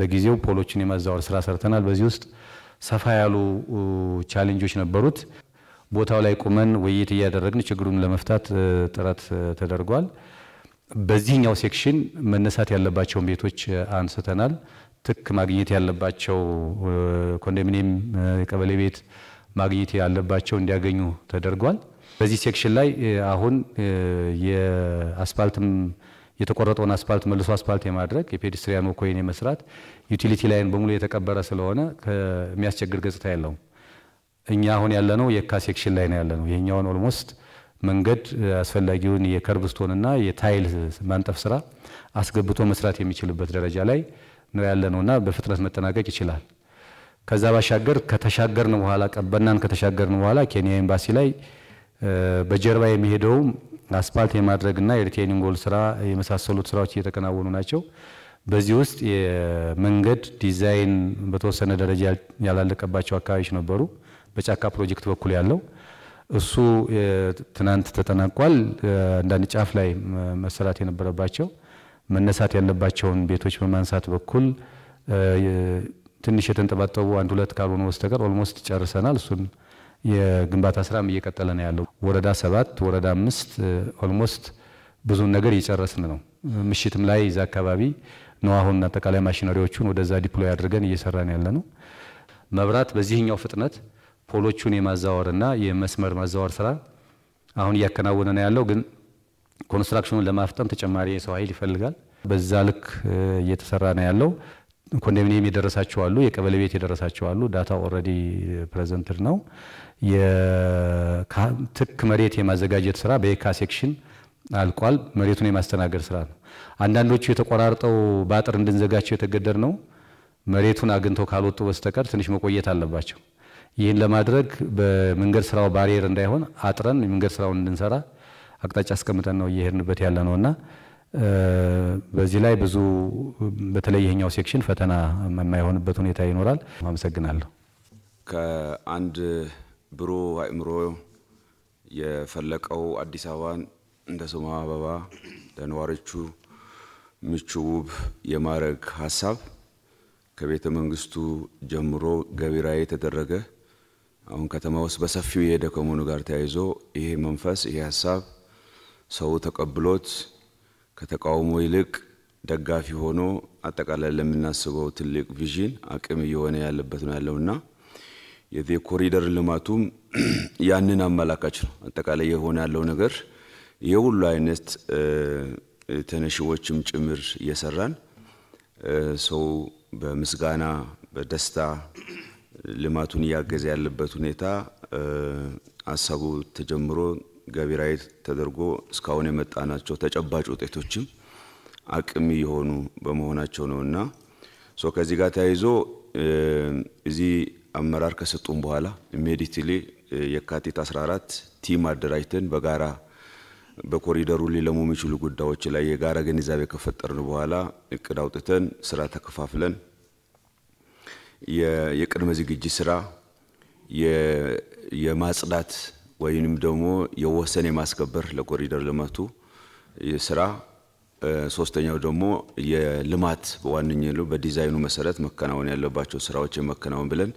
ለጊዜው ፖሎችን የማዛወር ስራ ሰርተናል። በዚህ ውስጥ ሰፋ ያሉ ቻሌንጆች ነበሩት። ቦታው ላይ ቁመን ውይይት እያደረግን ችግሩን ለመፍታት ጥረት ተደርጓል። በዚህኛው ሴክሽን መነሳት ያለባቸውን ቤቶች አንስተናል። ትክ ማግኘት ያለባቸው ኮንዶሚኒየም፣ የቀበሌ ቤት ማግኘት ያለባቸው እንዲያገኙ ተደርጓል። በዚህ ሴክሽን ላይ አሁን የአስፓልትም የተቆረጠውን አስፓልት መልሶ አስፓልት የማድረግ የፔዲስትሪያን ኮይን የመስራት ዩቲሊቲ ላይን በሙሉ የተቀበረ ስለሆነ የሚያስቸግር ገጽታ የለውም። እኛ አሁን ያለነው የካ ሴክሽን ላይ ነው ያለነው። የኛውን ኦልሞስት መንገድ አስፈላጊውን የከርብስቶንና የታይል ማንጠፍ ስራ አስገብቶ መስራት የሚችልበት ደረጃ ላይ ነው እና በፍጥነት መጠናቀቅ ይችላል። ከዛ ባሻገር ከተሻገርን በኋላ ቀበናን ከተሻገርን በኋላ ኬንያ ኤምባሲ ላይ በጀርባ የሚሄደውም አስፓልት የማድረግና የሪቴኒንግ ወል ስራ የመሳሰሉት ስራዎች እየተከናወኑ ናቸው። በዚህ ውስጥ የመንገድ ዲዛይን በተወሰነ ደረጃ ያላለቀባቸው አካባቢዎች ነበሩ። በጫካ ፕሮጀክት በኩል ያለው እሱ ትናንት ተጠናቋል። አንዳንድ ጫፍ ላይ መሰራት የነበረባቸው መነሳት ያለባቸውን ቤቶች በማንሳት በኩል ትንሽ የተንጠባጠቡ አንድ ሁለት ካልሆነ በስተቀር ኦልሞስት ጨርሰናል። እሱን የግንባታ ስራም እየቀጠለ ነው ያለው። ወረዳ ሰባት ወረዳ አምስት ኦልሞስት ብዙን ነገር እየጨረስን ነው። ምሽትም ላይ እዛ አካባቢ ነው አሁን አጠቃላይ ማሽነሪዎቹን ወደዛ ዲፕሎይ አድርገን እየሰራን ያለ ነው። መብራት በዚህኛው ፍጥነት ፖሎቹን የማዛወርና የመስመር ማዛወር ስራ አሁን እያከናወነ ነው ያለው። ግን ኮንስትራክሽኑን ለማፍጠም ተጨማሪ የሰው ኃይል ይፈልጋል። በዛ ልክ እየተሰራ ነው ያለው። ኮንዶሚኒየም የደረሳቸው አሉ፣ የቀበሌ ቤት የደረሳቸው አሉ። ዳታ ኦልሬዲ ፕሬዘንትድ ነው። የትክ መሬት የማዘጋጀት ስራ በየካ ሴክሽን አልቋል። መሬቱን የማስተናገድ ስራ ነው። አንዳንዶቹ የተቆራርጠው በአጥር እንድንዘጋቸው የተገደድ ነው። መሬቱን አግኝተው ካልወጡ በስተቀር ትንሽ መቆየት አለባቸው። ይህን ለማድረግ በመንገድ ስራው ባሪየር እንዳይሆን አጥረን የመንገድ ስራውን እንድንሰራ አቅጣጫ አስቀምጠን ነው እየሄድንበት ያለ ነው እና በዚህ ላይ ብዙ በተለይ ይህኛው ሴክሽን ፈተና የማይሆንበት ሁኔታ ይኖራል። አመሰግናለሁ። ከአንድ ብሮ አእምሮ የፈለቀው አዲስ አበባን እንደ ስሟ አበባ ለነዋሪዎቹ ምቹ ውብ የማድረግ ሀሳብ ከቤተ መንግስቱ ጀምሮ ገቢራዊ የተደረገ አሁን ከተማ ውስጥ በሰፊው የሄደ ከመሆኑ ጋር ተያይዞ ይሄ መንፈስ ይሄ ሀሳብ ሰው ተቀብሎት ከተቃውሞ ይልቅ ደጋፊ ሆኖ አጠቃላይ ለምናስበው ትልቅ ቪዥን አቅም እየሆነ ያለበት ነው ያለውና የኮሪደር ልማቱም ያንን አመላካች ነው። አጠቃላይ የሆነ ያለው ነገር የሁሉ አይነት ተነሺዎችም ጭምር እየሰራን ሰው በምስጋና በደስታ ልማቱን እያገዘ ያለበት ሁኔታ ሀሳቡ ተጀምሮ ገቢራዊ ተደርጎ እስካሁን የመጣናቸው ተጨባጭ ውጤቶችም አቅም የሆኑ በመሆናቸው ነው እና ከዚህ ጋር ተያይዞ እዚህ አመራር ከሰጡን በኋላ ኢሜዲትሊ የካቲት 14 ቲም አደራጅተን በጋራ በኮሪደሩ ሊለሙ የሚችሉ ጉዳዮች ላይ የጋራ ግንዛቤ ከፈጠርን በኋላ እቅድ አውጥተን ስራ ተከፋፍለን የቅድመ ዝግጅት ስራ የማጽዳት ወይንም ደግሞ የወሰን የማስከበር ለኮሪደር ልማቱ ስራ፣ ሶስተኛው ደግሞ የልማት በዋነኛው በዲዛይኑ መሰረት መከናወን ያለባቸው ስራዎች የመከናወን ብለን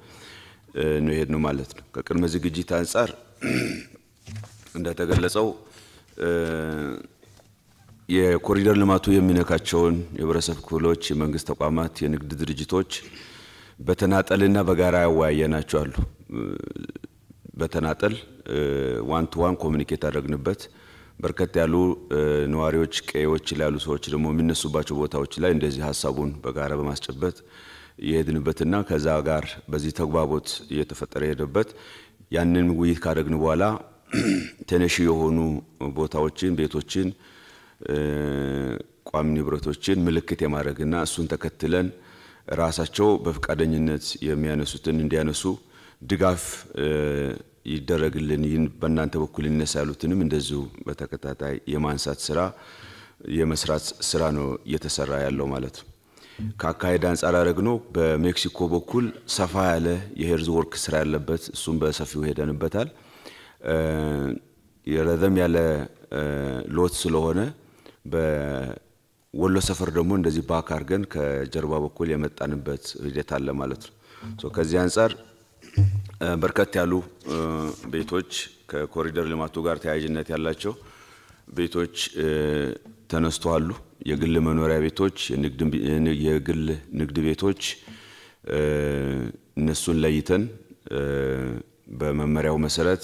ነው ነው ማለት ነው። ከቅድመ ዝግጅት አንጻር እንደተገለጸው የኮሪደር ልማቱ የሚነካቸውን የህብረተሰብ ክፍሎች፣ የመንግስት ተቋማት፣ የንግድ ድርጅቶች በተናጠልና በጋራ ያወያየናቸው አሉ። በተናጠል ዋን ቱ ዋን ኮሚኒኬት አደረግንበት። በርከት ያሉ ነዋሪዎች ቀዬዎች ላሉ ሰዎች ደግሞ የሚነሱባቸው ቦታዎች ላይ እንደዚህ ሀሳቡን በጋራ በማስጨበጥ የሄድንበትና ከዛ ጋር በዚህ ተግባቦት እየተፈጠረ የሄደበት ያንን ውይይት ካደረግን በኋላ ተነሺ የሆኑ ቦታዎችን፣ ቤቶችን፣ ቋሚ ንብረቶችን ምልክት የማድረግና እሱን ተከትለን ራሳቸው በፈቃደኝነት የሚያነሱትን እንዲያነሱ ድጋፍ ይደረግልን በእናንተ በኩል ይነሳ ያሉትንም እንደዚሁ በተከታታይ የማንሳት ስራ የመስራት ስራ ነው እየተሰራ ያለው ማለት ነው። ከአካሄድ አንጻር ነው። በሜክሲኮ በኩል ሰፋ ያለ የሄርዝ ወርክ ስራ ያለበት እሱም በሰፊው ሄደንበታል። ረዘም ያለ ሎት ስለሆነ በወሎ ሰፈር ደግሞ እንደዚህ ባክ አድርገን ከጀርባ በኩል የመጣንበት ሂደት አለ ማለት ነው። ከዚህ አንጻር በርከት ያሉ ቤቶች ከኮሪደር ልማቱ ጋር ተያያዥነት ያላቸው ቤቶች ተነስተዋሉ። የግል መኖሪያ ቤቶች፣ የግል ንግድ ቤቶች እነሱን ለይተን በመመሪያው መሰረት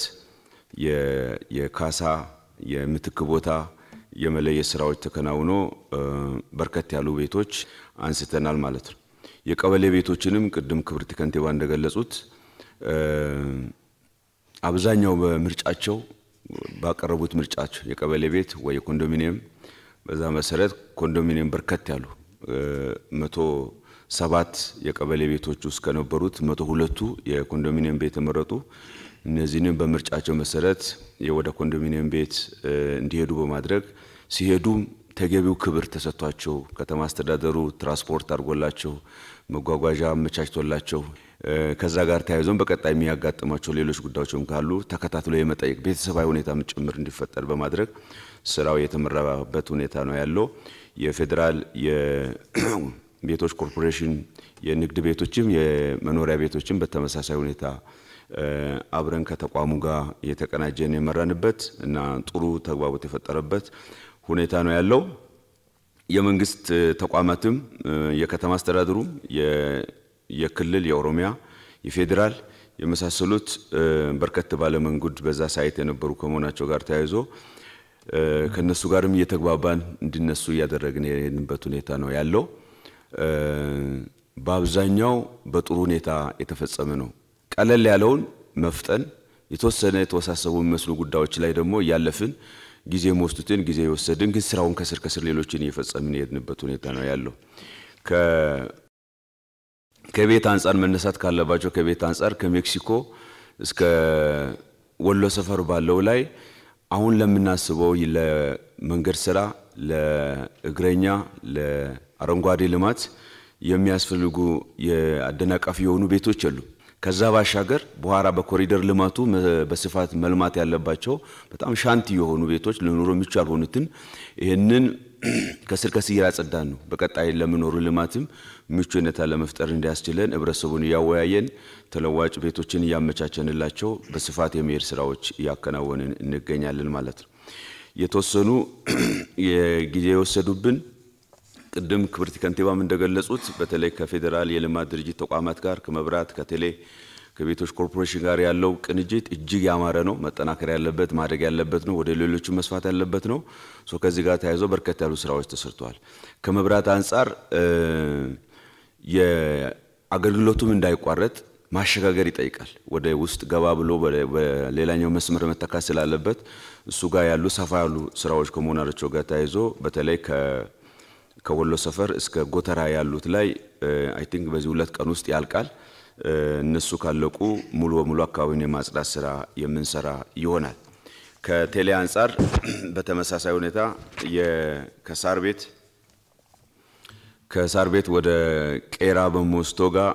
የካሳ የምትክ ቦታ የመለየት ስራዎች ተከናውኖ በርከት ያሉ ቤቶች አንስተናል ማለት ነው። የቀበሌ ቤቶችንም ቅድም ክብርት ከንቲባ እንደገለጹት አብዛኛው በምርጫቸው ባቀረቡት ምርጫቸው የቀበሌ ቤት ወይ የኮንዶሚኒየም በዛ መሰረት ኮንዶሚኒየም በርከት ያሉ መቶ ሰባት የቀበሌ ቤቶች ውስጥ ከነበሩት መቶ ሁለቱ የኮንዶሚኒየም ቤት ተመረጡ። እነዚህንም በምርጫቸው መሰረት ወደ ኮንዶሚኒየም ቤት እንዲሄዱ በማድረግ ሲሄዱም ተገቢው ክብር ተሰጥቷቸው ከተማ አስተዳደሩ ትራንስፖርት አድርጎላቸው መጓጓዣ አመቻችቶላቸው ከዛ ጋር ተያይዞን በቀጣይ የሚያጋጥማቸው ሌሎች ጉዳዮችም ካሉ ተከታትሎ የመጠየቅ ቤተሰባዊ ሁኔታም ጭምር እንዲፈጠር በማድረግ ስራው የተመራበት ሁኔታ ነው ያለው። የፌዴራል የቤቶች ኮርፖሬሽን የንግድ ቤቶችም የመኖሪያ ቤቶችም በተመሳሳይ ሁኔታ አብረን ከተቋሙ ጋር የተቀናጀን የመራንበት እና ጥሩ ተግባቦት የፈጠረበት ሁኔታ ነው ያለው። የመንግስት ተቋማትም የከተማ አስተዳደሩም፣ የክልል፣ የኦሮሚያ፣ የፌዴራል የመሳሰሉት በርከት ባለ መንገድ በዛ ሳይት የነበሩ ከመሆናቸው ጋር ተያይዞ ከነሱ ጋርም እየተግባባን እንዲነሱ እያደረግን የሄድንበት ሁኔታ ነው ያለው። በአብዛኛው በጥሩ ሁኔታ የተፈጸመ ነው። ቀለል ያለውን መፍጠን የተወሰነ የተወሳሰቡ የሚመስሉ ጉዳዮች ላይ ደግሞ እያለፍን ጊዜ መወስዱትን ጊዜ የወሰድን ግን ስራውን ከስር ከስር ሌሎችን እየፈጸምን የሄድንበት ሁኔታ ነው ያለው። ከቤት አንጻር መነሳት ካለባቸው ከቤት አንጻር ከሜክሲኮ እስከ ወሎ ሰፈር ባለው ላይ አሁን ለምናስበው ለመንገድ ስራ፣ ለእግረኛ፣ ለአረንጓዴ ልማት የሚያስፈልጉ የአደናቃፊ የሆኑ ቤቶች የሉም። ከዛ ባሻገር በኋላ በኮሪደር ልማቱ በስፋት መልማት ያለባቸው በጣም ሻንቲ የሆኑ ቤቶች ለኑሮ ምቹ ያልሆኑትን ይህንን ከስር ከስር እያጸዳን ነው። በቀጣይ ለምኖሩ ልማትም ምቹ ለመፍጠር እንዲያስችለን ህብረተሰቡን እያወያየን ተለዋጭ ቤቶችን እያመቻቸንላቸው በስፋት የመሄድ ስራዎች እያከናወንን እንገኛለን ማለት ነው። የተወሰኑ ጊዜ የወሰዱብን ቅድም ክብርት ከንቲባም እንደገለጹት በተለይ ከፌዴራል የልማት ድርጅት ተቋማት ጋር ከመብራት፣ ከቴሌ፣ ከቤቶች ኮርፖሬሽን ጋር ያለው ቅንጅት እጅግ ያማረ ነው። መጠናከር ያለበት ማድረግ ያለበት ነው። ወደ ሌሎቹ መስፋት ያለበት ነው። ከዚህ ጋር ተያይዞ በርከት ያሉ ስራዎች ተሰርተዋል። ከመብራት አንጻር የአገልግሎቱም እንዳይቋረጥ ማሸጋገር ይጠይቃል። ወደ ውስጥ ገባ ብሎ በሌላኛው መስመር መተካት ስላለበት እሱ ጋር ያሉ ሰፋ ያሉ ስራዎች ከመሆናቸው ጋር ተያይዞ በተለይ ከወሎ ሰፈር እስከ ጎተራ ያሉት ላይ አይ ቲንክ በዚህ ሁለት ቀን ውስጥ ያልቃል። እነሱ ካለቁ ሙሉ በሙሉ አካባቢውን የማጽዳት ስራ የምንሰራ ይሆናል። ከቴሌ አንጻር በተመሳሳይ ሁኔታ ከሳር ቤት ከሳር ቤት ወደ ቄራ ጋር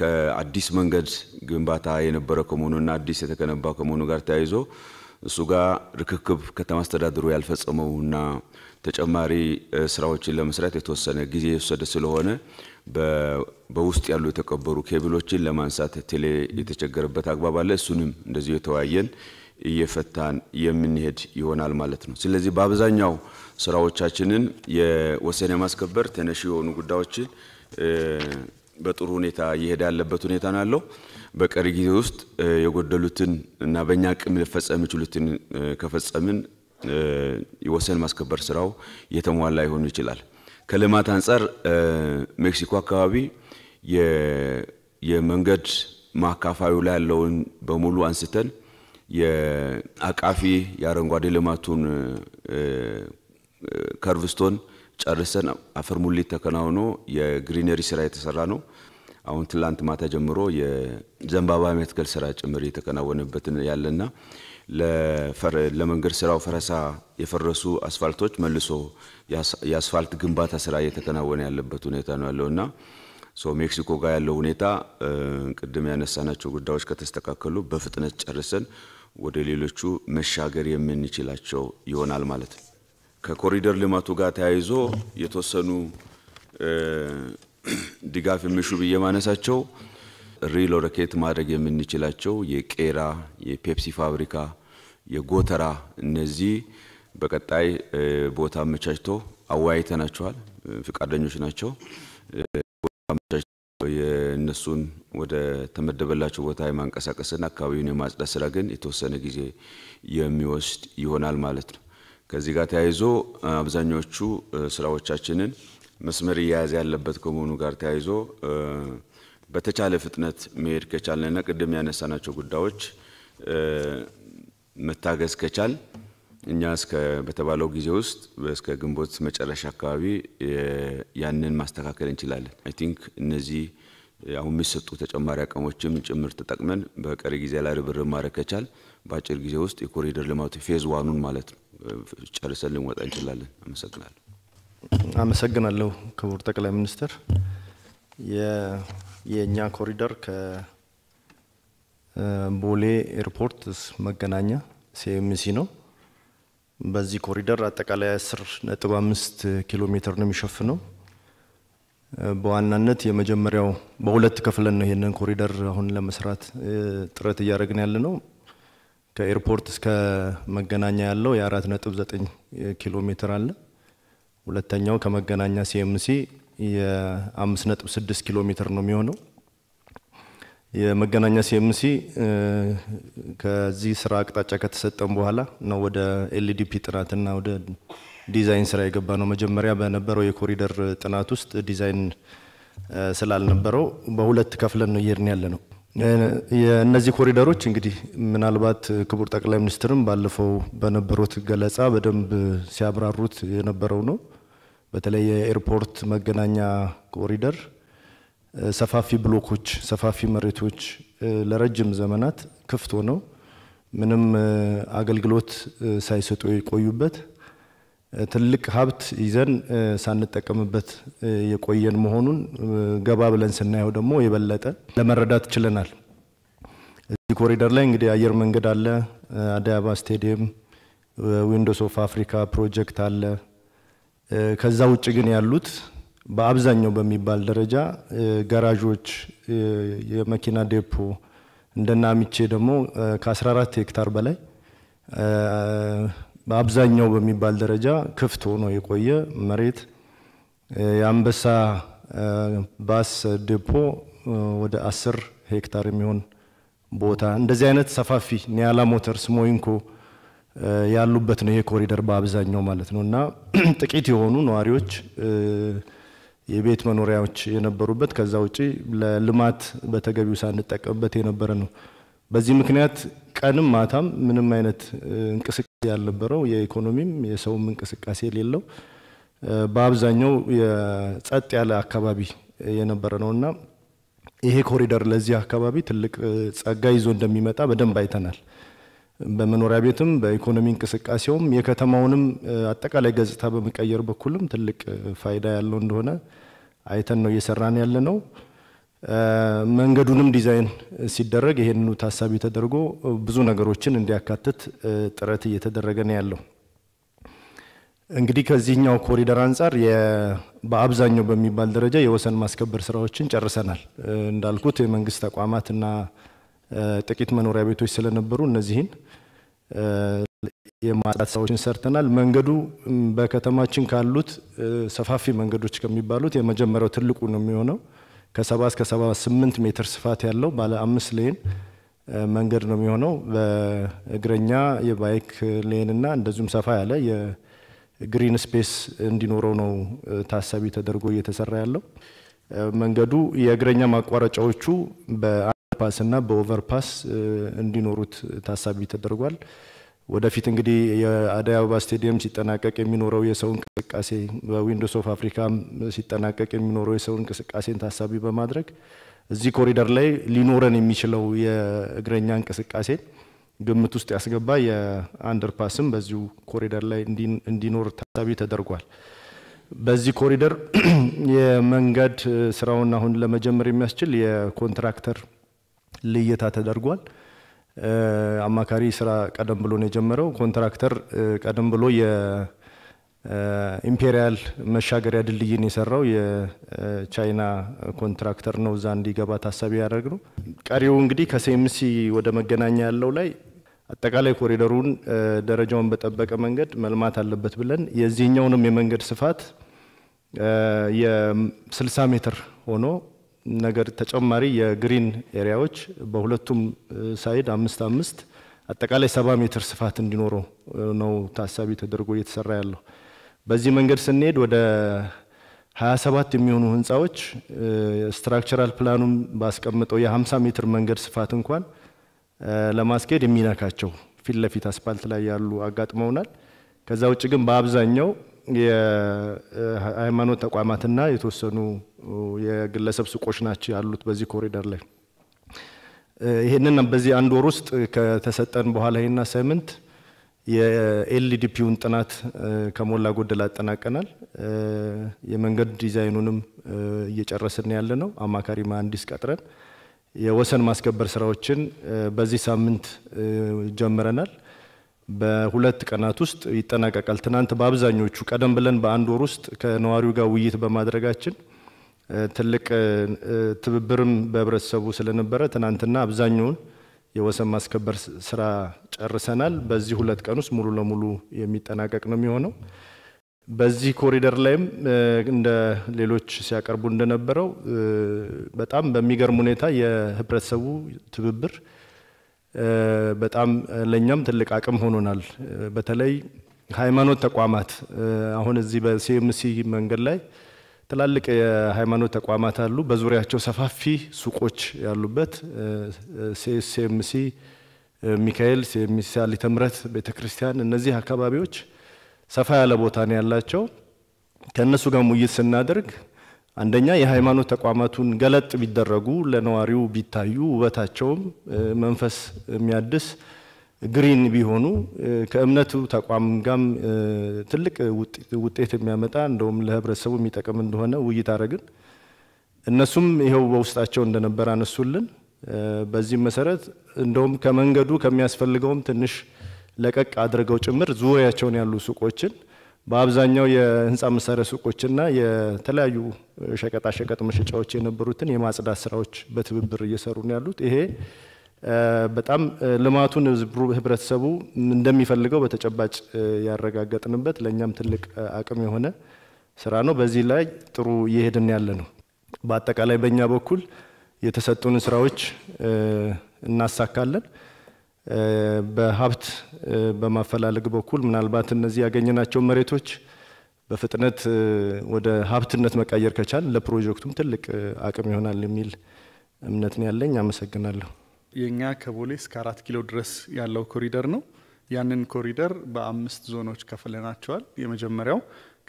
ከአዲስ መንገድ ግንባታ የነበረ ከመሆኑና አዲስ የተገነባ ከመሆኑ ጋር ተያይዞ እሱ ጋር ርክክብ ከተማ አስተዳደሩ ያልፈጸመውና ተጨማሪ ስራዎችን ለመስራት የተወሰነ ጊዜ የወሰደ ስለሆነ በውስጥ ያሉ የተቀበሩ ኬብሎችን ለማንሳት ቴሌ የተቸገረበት አግባብ አለ። እሱንም እንደዚሁ የተወያየን እየፈታን የምንሄድ ይሆናል ማለት ነው። ስለዚህ በአብዛኛው ስራዎቻችንን የወሰን ማስከበር ተነሽ የሆኑ ጉዳዮችን በጥሩ ሁኔታ እየሄደ ያለበት ሁኔታ ነው ያለው። በቀሪ ጊዜ ውስጥ የጎደሉትን እና በእኛ አቅም ሊፈጸም የሚችሉትን ከፈጸምን የወሰን ማስከበር ስራው የተሟላ ይሆን ይችላል። ከልማት አንጻር ሜክሲኮ አካባቢ የመንገድ ማካፋዩ ላይ ያለውን በሙሉ አንስተን የአቃፊ የአረንጓዴ ልማቱን ከርቭስቶን ጨርሰን አፈር ሙሊት ተከናውኖ የግሪነሪ ስራ የተሰራ ነው። አሁን ትላንት ማታ ጀምሮ የዘንባባ መትከል ስራ ጭምር እየተከናወነበት ያለና ለመንገድ ስራው ፈረሳ የፈረሱ አስፋልቶች መልሶ የአስፋልት ግንባታ ስራ እየተከናወነ ያለበት ሁኔታ ነው ያለውና ሜክሲኮ ጋር ያለው ሁኔታ ቅድም ያነሳናቸው ጉዳዮች ከተስተካከሉ በፍጥነት ጨርሰን ወደ ሌሎቹ መሻገር የምንችላቸው ይሆናል ማለት ነው። ከኮሪደር ልማቱ ጋር ተያይዞ የተወሰኑ ድጋፍ የሚሹ ብዬ ማነሳቸው ሪሎኬት ማድረግ የምንችላቸው የቄራ፣ የፔፕሲ ፋብሪካ፣ የጎተራ እነዚህ በቀጣይ ቦታ አመቻችቶ አወያይተናቸዋል። ፈቃደኞች ናቸው። የእነሱን ወደ ተመደበላቸው ቦታ የማንቀሳቀስና አካባቢውን የማጽዳት ስራ ግን የተወሰነ ጊዜ የሚወስድ ይሆናል ማለት ነው። ከዚህ ጋር ተያይዞ አብዛኞቹ ስራዎቻችንን መስመር እየያዘ ያለበት ከመሆኑ ጋር ተያይዞ በተቻለ ፍጥነት መሄድ ከቻልንና ቅድም ያነሳናቸው ጉዳዮች መታገዝ ከቻል እኛ እስከ በተባለው ጊዜ ውስጥ እስከ ግንቦት መጨረሻ አካባቢ ያንን ማስተካከል እንችላለን። አይ ቲንክ እነዚህ አሁን የሚሰጡ ተጨማሪ አቅሞችም ጭምር ተጠቅመን በቀሪ ጊዜ ላይ ርብርብ ማድረግ ከቻል በአጭር ጊዜ ውስጥ የኮሪደር ልማቱ ፌዝ ዋኑን ማለት ነው ጨርሰን ልንወጣ እንችላለን። አመሰግናለሁ። አመሰግናለሁ ክቡር ጠቅላይ ሚኒስትር። የእኛ ኮሪደር ከቦሌ ኤርፖርት መገናኛ ሲኤምሲ ነው። በዚህ ኮሪደር አጠቃላይ 10.5 ኪሎ ሜትር ነው የሚሸፍነው። በዋናነት የመጀመሪያው በሁለት ክፍለን ነው ይህንን ኮሪደር አሁን ለመስራት ጥረት እያደረግን ያለ ነው። ከኤርፖርት እስከ መገናኛ ያለው ነጥብ ዘጠኝ ኪሎ ሜትር አለ። ሁለተኛው ከመገናኛ ሲኤምሲ የ5.6 ኪሎ ሜትር ነው የሚሆነው። የመገናኛ ሲኤምሲ ከዚህ ስራ አቅጣጫ ከተሰጠን በኋላ ነው ወደ ኤልዲፒ ጥናትና ወደ ዲዛይን ስራ የገባ ነው። መጀመሪያ በነበረው የኮሪደር ጥናት ውስጥ ዲዛይን ስላልነበረው በሁለት ከፍለን ነው እየሄድን ያለ ነው። እነዚህ ኮሪደሮች እንግዲህ ምናልባት ክቡር ጠቅላይ ሚኒስትርም ባለፈው በነበሩት ገለጻ በደንብ ሲያብራሩት የነበረው ነው። በተለይ የኤርፖርት መገናኛ ኮሪደር ሰፋፊ ብሎኮች፣ ሰፋፊ መሬቶች ለረጅም ዘመናት ክፍት ሆነው ምንም አገልግሎት ሳይሰጡ የቆዩበት ትልቅ ሀብት ይዘን ሳንጠቀምበት የቆየን መሆኑን ገባ ብለን ስናየው ደግሞ የበለጠ ለመረዳት ችለናል። እዚህ ኮሪደር ላይ እንግዲህ አየር መንገድ አለ፣ አዲስ አበባ ስቴዲየም፣ ዊንዶስ ኦፍ አፍሪካ ፕሮጀክት አለ፣ ከዛ ውጭ ግን ያሉት በአብዛኛው በሚባል ደረጃ ጋራዦች፣ የመኪና ዴፖ እንደና ሚቼ ደግሞ ከ14 ሄክታር በላይ በአብዛኛው በሚባል ደረጃ ክፍት ሆኖ የቆየ መሬት የአንበሳ ባስ ዴፖ ወደ 10 ሄክታር የሚሆን ቦታ እንደዚህ አይነት ሰፋፊ ኒያላ ሞተርስ ሞይንኮ ያሉበት ነው ይሄ ኮሪደር በአብዛኛው ማለት ነው እና ጥቂት የሆኑ ነዋሪዎች የቤት መኖሪያዎች የነበሩበት ከዛ ውጪ ለልማት በተገቢው ሳንጠቀምበት የነበረ ነው። በዚህ ምክንያት ቀንም ማታም ምንም አይነት እንቅስቃሴ ያልነበረው የኢኮኖሚም የሰውም እንቅስቃሴ የሌለው በአብዛኛው ጸጥ ያለ አካባቢ የነበረ ነው እና ይሄ ኮሪደር ለዚህ አካባቢ ትልቅ ጸጋ ይዞ እንደሚመጣ በደንብ አይተናል። በመኖሪያ ቤትም በኢኮኖሚ እንቅስቃሴውም የከተማውንም አጠቃላይ ገጽታ በመቀየር በኩልም ትልቅ ፋይዳ ያለው እንደሆነ አይተን ነው እየሰራን ያለ ነው። መንገዱንም ዲዛይን ሲደረግ ይሄንኑ ታሳቢ ተደርጎ ብዙ ነገሮችን እንዲያካትት ጥረት እየተደረገ ነው ያለው። እንግዲህ ከዚህኛው ኮሪደር አንጻር በአብዛኛው በሚባል ደረጃ የወሰን ማስከበር ስራዎችን ጨርሰናል። እንዳልኩት የመንግስት ተቋማትና ጥቂት መኖሪያ ቤቶች ስለነበሩ እነዚህን የማጽዳት ስራዎችን ሰርተናል። መንገዱ በከተማችን ካሉት ሰፋፊ መንገዶች ከሚባሉት የመጀመሪያው ትልቁ ነው የሚሆነው። ከሰባ እስከ ሰባ ስምንት ሜትር ስፋት ያለው ባለ አምስት ሌን መንገድ ነው የሚሆነው። በእግረኛ የባይክ ሌን እና እንደዚሁም ሰፋ ያለ የግሪን ስፔስ እንዲኖረው ነው ታሳቢ ተደርጎ እየተሰራ ያለው። መንገዱ የእግረኛ ማቋረጫዎቹ በአንደርፓስ እና በኦቨርፓስ እንዲኖሩት ታሳቢ ተደርጓል። ወደፊት እንግዲህ የአደይ አበባ ስቴዲየም ሲጠናቀቅ የሚኖረው የሰው እንቅስቃሴ በዊንዶስ ኦፍ አፍሪካም ሲጠናቀቅ የሚኖረው የሰው እንቅስቃሴን ታሳቢ በማድረግ እዚህ ኮሪደር ላይ ሊኖረን የሚችለው የእግረኛ እንቅስቃሴ ግምት ውስጥ ያስገባ የአንደርፓስም በዚሁ ኮሪደር ላይ እንዲኖር ታሳቢ ተደርጓል። በዚህ ኮሪደር የመንገድ ስራውን አሁን ለመጀመር የሚያስችል የኮንትራክተር ልየታ ተደርጓል። አማካሪ ስራ ቀደም ብሎ ነው የጀመረው። ኮንትራክተር ቀደም ብሎ የኢምፔሪያል መሻገሪያ ድልድይን የሰራው የቻይና ኮንትራክተር ነው። እዛ እንዲገባ ታሳቢ ያደረግ ነው። ቀሪው እንግዲህ ከሴምሲ ወደ መገናኛ ያለው ላይ አጠቃላይ ኮሪደሩን ደረጃውን በጠበቀ መንገድ መልማት አለበት ብለን የዚህኛውንም የመንገድ ስፋት የ60 ሜትር ሆኖ ነገር ተጨማሪ የግሪን ኤሪያዎች በሁለቱም ሳይድ አምስት አምስት አጠቃላይ ሰባ ሜትር ስፋት እንዲኖረው ነው ታሳቢ ተደርጎ እየተሰራ ያለው። በዚህ መንገድ ስንሄድ ወደ 27 የሚሆኑ ህንፃዎች ስትራክቸራል ፕላኑም ባስቀምጠው የ50 ሜትር መንገድ ስፋት እንኳን ለማስኬድ የሚነካቸው ፊት ለፊት አስፓልት ላይ ያሉ አጋጥመውናል። ከዛ ውጭ ግን በአብዛኛው የሃይማኖት ተቋማትና የተወሰኑ የግለሰብ ሱቆች ናቸው ያሉት በዚህ ኮሪደር ላይ። ይህንን በዚህ አንድ ወር ውስጥ ከተሰጠን በኋላ ይህና አሳይመንት የኤልዲፒውን ጥናት ከሞላ ጎደል አጠናቀናል። የመንገድ ዲዛይኑንም እየጨረስን ያለ ነው። አማካሪ መሀንዲስ ቀጥረን የወሰን ማስከበር ስራዎችን በዚህ ሳምንት ጀምረናል። በሁለት ቀናት ውስጥ ይጠናቀቃል። ትናንት በአብዛኞቹ ቀደም ብለን በአንድ ወር ውስጥ ከነዋሪው ጋር ውይይት በማድረጋችን ትልቅ ትብብርም በህብረተሰቡ ስለነበረ ትናንትና አብዛኛውን የወሰን ማስከበር ስራ ጨርሰናል። በዚህ ሁለት ቀን ውስጥ ሙሉ ለሙሉ የሚጠናቀቅ ነው የሚሆነው። በዚህ ኮሪደር ላይም እንደ ሌሎች ሲያቀርቡ እንደነበረው በጣም በሚገርም ሁኔታ የህብረተሰቡ ትብብር በጣም ለእኛም ትልቅ አቅም ሆኖናል። በተለይ ሃይማኖት ተቋማት አሁን እዚህ በሲኤምሲ መንገድ ላይ ትላልቅ የሃይማኖት ተቋማት አሉ። በዙሪያቸው ሰፋፊ ሱቆች ያሉበት ሲኤምሲ ሚካኤል፣ ሲኤምሲ አሊተ ምሕረት ቤተ ክርስቲያን፣ እነዚህ አካባቢዎች ሰፋ ያለ ቦታ ነው ያላቸው። ከእነሱ ጋር ሙይት ስናደርግ አንደኛ የሃይማኖት ተቋማቱን ገለጥ ቢደረጉ ለነዋሪው ቢታዩ ውበታቸውም መንፈስ የሚያድስ ግሪን ቢሆኑ ከእምነቱ ተቋም ጋም ትልቅ ውጤት የሚያመጣ እንደውም ለህብረተሰቡ የሚጠቅም እንደሆነ ውይይት አደረግን። እነሱም ይኸው በውስጣቸው እንደነበር አነሱልን። በዚህም መሰረት እንደውም ከመንገዱ ከሚያስፈልገውም ትንሽ ለቀቅ አድርገው ጭምር ዙሪያቸውን ያሉ ሱቆችን በአብዛኛው የህንፃ መሳሪያ ሱቆችና የተለያዩ ሸቀጣሸቀጥ መሸጫዎች የነበሩትን የማጽዳት ስራዎች በትብብር እየሰሩ ነው ያሉት። ይሄ በጣም ልማቱን ህብረተሰቡ እንደሚፈልገው በተጨባጭ ያረጋገጥንበት ለእኛም ትልቅ አቅም የሆነ ስራ ነው። በዚህ ላይ ጥሩ እየሄድን ያለ ነው። በአጠቃላይ በእኛ በኩል የተሰጡን ስራዎች እናሳካለን። በሀብት በማፈላለግ በኩል ምናልባት እነዚህ ያገኘናቸው መሬቶች በፍጥነት ወደ ሀብትነት መቀየር ከቻል ለፕሮጀክቱም ትልቅ አቅም ይሆናል የሚል እምነት ነው ያለኝ። አመሰግናለሁ። የእኛ ከቦሌ እስከ አራት ኪሎ ድረስ ያለው ኮሪደር ነው። ያንን ኮሪደር በአምስት ዞኖች ከፍለናቸዋል። የመጀመሪያው